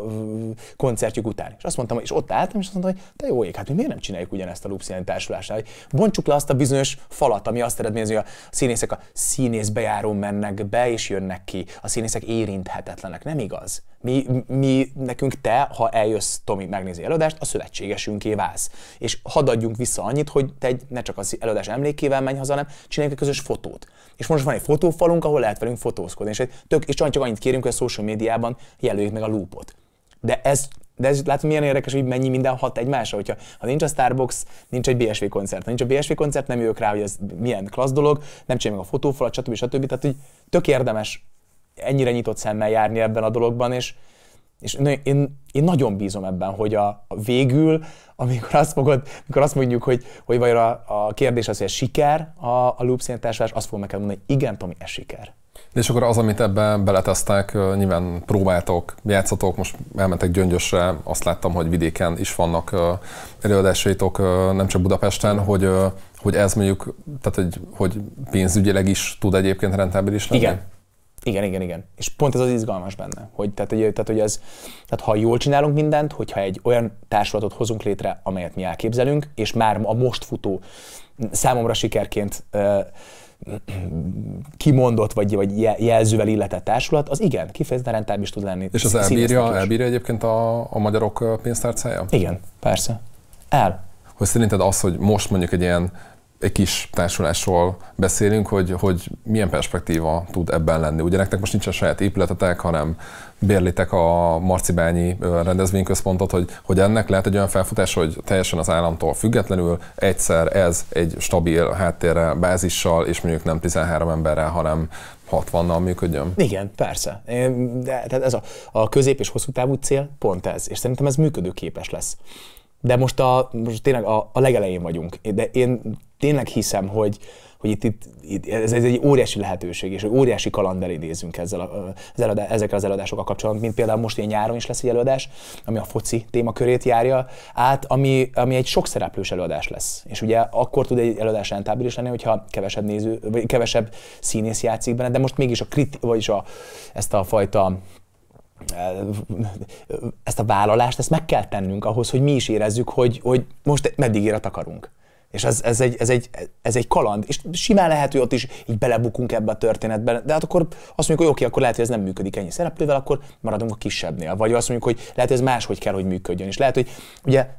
koncertjük után. És azt mondtam, és ott álltam, és azt mondtam, hogy te jó ég, hát mi miért nem csináljuk ugyanezt a Lupszinen társulásnál, bontsuk le azt a bizonyos falat, ami azt eredményezi, hogy a színészek a színész mennek be és jönnek ki, a színészek érinthetetlenek, nem igaz? Mi, mi, nekünk te, ha eljössz, Tomi, megnézi előadást, a szövetségesünké válsz. És hadd adjunk vissza annyit, hogy te egy, ne csak az előadás emlékével menj haza, hanem csináljunk egy közös fotót. És most van egy fotófalunk, ahol lehet velünk fotózkodni. És, egy tök, és csak annyit kérünk, hogy a social médiában jelöljük meg a lúpot. De ez de ez látom, milyen érdekes, hogy mennyi minden hat egymásra. Hogyha ha nincs a Starbucks, nincs egy BSV koncert. Ha nincs a BSV koncert, nem jövök rá, hogy ez milyen klassz dolog, nem csinálj meg a fotófalat, stb. stb. stb. Tehát, hogy tök érdemes ennyire nyitott szemmel járni ebben a dologban, és, és én, én nagyon bízom ebben, hogy a, a végül, amikor azt, fogod, amikor azt mondjuk, hogy, hogy vajon a, a kérdés az, hogy ez siker a, a loop szintársulás, azt fogom neked mondani, hogy igen, Tomi, ez siker. és akkor az, amit ebben beletesztek, nyilván próbáltok, játszatok, most elmentek Gyöngyösre, azt láttam, hogy vidéken is vannak előadásaitok, nem csak Budapesten, hogy, hogy ez mondjuk, tehát hogy, hogy pénzügyileg is tud egyébként rentábilis lenni? Igen, igen, igen, igen. És pont ez az izgalmas benne, hogy, tehát, hogy, tehát, hogy ez, tehát ha jól csinálunk mindent, hogyha egy olyan társulatot hozunk létre, amelyet mi elképzelünk, és már a most futó számomra sikerként uh, kimondott, vagy, vagy jelzővel illetett társulat, az igen, kifejezetten rentábilis tud lenni. És az elbírja, elbírja egyébként a, a magyarok pénztárcája? Igen, persze. El. Hogy szerinted az, hogy most mondjuk egy ilyen egy kis társulásról beszélünk, hogy, hogy milyen perspektíva tud ebben lenni. Ugye nektek most nincsen saját épületetek, hanem bérlitek a Marcibányi rendezvényközpontot, hogy, hogy ennek lehet egy olyan felfutás, hogy teljesen az államtól függetlenül egyszer ez egy stabil háttérre bázissal, és mondjuk nem 13 emberrel, hanem 60-nal működjön? Igen, persze. De, tehát ez a, a közép és hosszú távú cél pont ez, és szerintem ez működőképes lesz. De most, a, most tényleg a, a legelején vagyunk, de én tényleg hiszem, hogy, hogy itt, itt, itt ez, ez egy óriási lehetőség, és egy óriási kalandel idézünk ezzel a, az eladá, ezekkel az előadásokkal kapcsolatban, mint például most ilyen nyáron is lesz egy előadás, ami a foci témakörét járja át, ami, ami egy sok szereplős előadás lesz. És ugye akkor tud egy előadás rentábilis lenni, hogyha kevesebb néző, vagy kevesebb színész játszik benne, de most mégis a kriti, vagyis a, ezt a fajta e, ezt a vállalást, ezt meg kell tennünk ahhoz, hogy mi is érezzük, hogy, hogy most meddig ér a takarunk. És ez, ez, egy, ez, egy, ez egy kaland, és simán lehet, hogy ott is így belebukunk ebbe a történetbe, de hát akkor azt mondjuk, hogy oké, okay, akkor lehet, hogy ez nem működik ennyi szereplővel, akkor maradunk a kisebbnél. Vagy azt mondjuk, hogy lehet, hogy ez máshogy kell, hogy működjön. És lehet, hogy ugye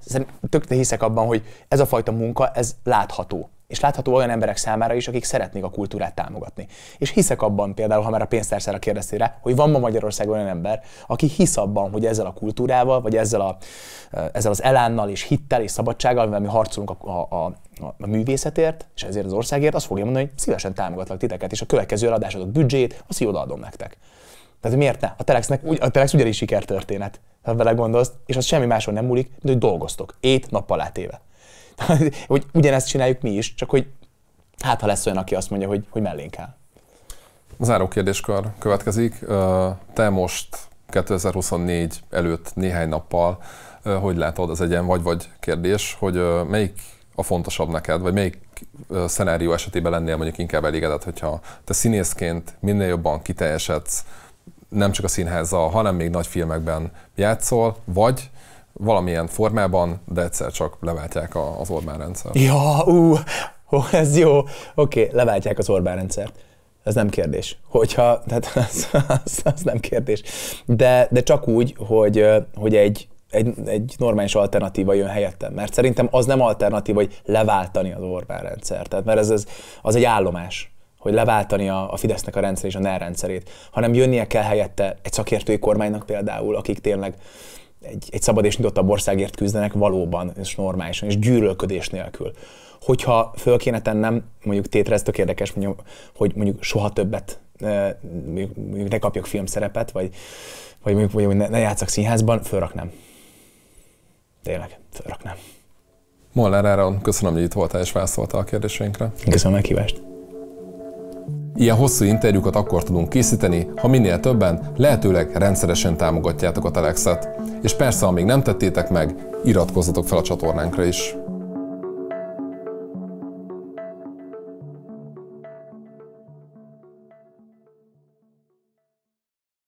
tök hiszek abban, hogy ez a fajta munka, ez látható. És látható olyan emberek számára is, akik szeretnék a kultúrát támogatni. És hiszek abban például, ha már a pénztárszára kérdeztél rá, hogy van ma Magyarországon olyan ember, aki hisz abban, hogy ezzel a kultúrával, vagy ezzel, a, eh, ezzel az elánnal és hittel és szabadsággal, amivel mi harcolunk a, a, a, a művészetért, és ezért az országért, azt fogja mondani, hogy szívesen támogatlak titeket, és a következő adásodok büdzsét, azt így adom nektek. Tehát miért ne? A Telexnek, a Telex ugyanis sikertörténet, ha vele gondolsz, és az semmi máson nem múlik, mint hogy dolgoztok, ét nappal átéve. hogy ugyanezt csináljuk mi is, csak hogy hát ha lesz olyan, aki azt mondja, hogy, hogy mellénk áll. Záró kérdéskör következik. Te most 2024 előtt néhány nappal, hogy látod, az egy ilyen vagy-vagy kérdés, hogy melyik a fontosabb neked, vagy melyik szenárió esetében lennél mondjuk inkább elégedett, hogyha te színészként minél jobban kiteljesedsz, nem csak a színházzal, hanem még nagy filmekben játszol, vagy valamilyen formában, de egyszer csak leváltják a, az Orbán rendszert. Ja, ú, ó, ez jó. Oké, okay, leváltják az Orbán rendszert. Ez nem kérdés. Hogyha, tehát az, az, az nem kérdés. De, de csak úgy, hogy, hogy egy, egy, egy normális alternatíva jön helyettem. Mert szerintem az nem alternatív, hogy leváltani az Orbán rendszert. Tehát, mert ez, ez, az egy állomás hogy leváltani a, a Fidesznek a rendszer és a NER rendszerét, hanem jönnie kell helyette egy szakértői kormánynak például, akik tényleg egy, egy szabad és nyitottabb országért küzdenek valóban és normálisan, és gyűlölködés nélkül. Hogyha föl kéne tennem, mondjuk tétre ez tök érdekes, mondjuk, hogy mondjuk soha többet eh, mondjuk, mondjuk ne kapjak filmszerepet, vagy, vagy mondjuk, mondjuk ne, ne játszak színházban, fölraknám. Tényleg, fölraknám. Moller Áron, köszönöm, hogy itt voltál és válaszoltál a kérdéseinkre. Köszönöm a meghívást. Ilyen hosszú interjúkat akkor tudunk készíteni, ha minél többen, lehetőleg rendszeresen támogatjátok a Telexet. És persze, ha még nem tettétek meg, iratkozzatok fel a csatornánkra is.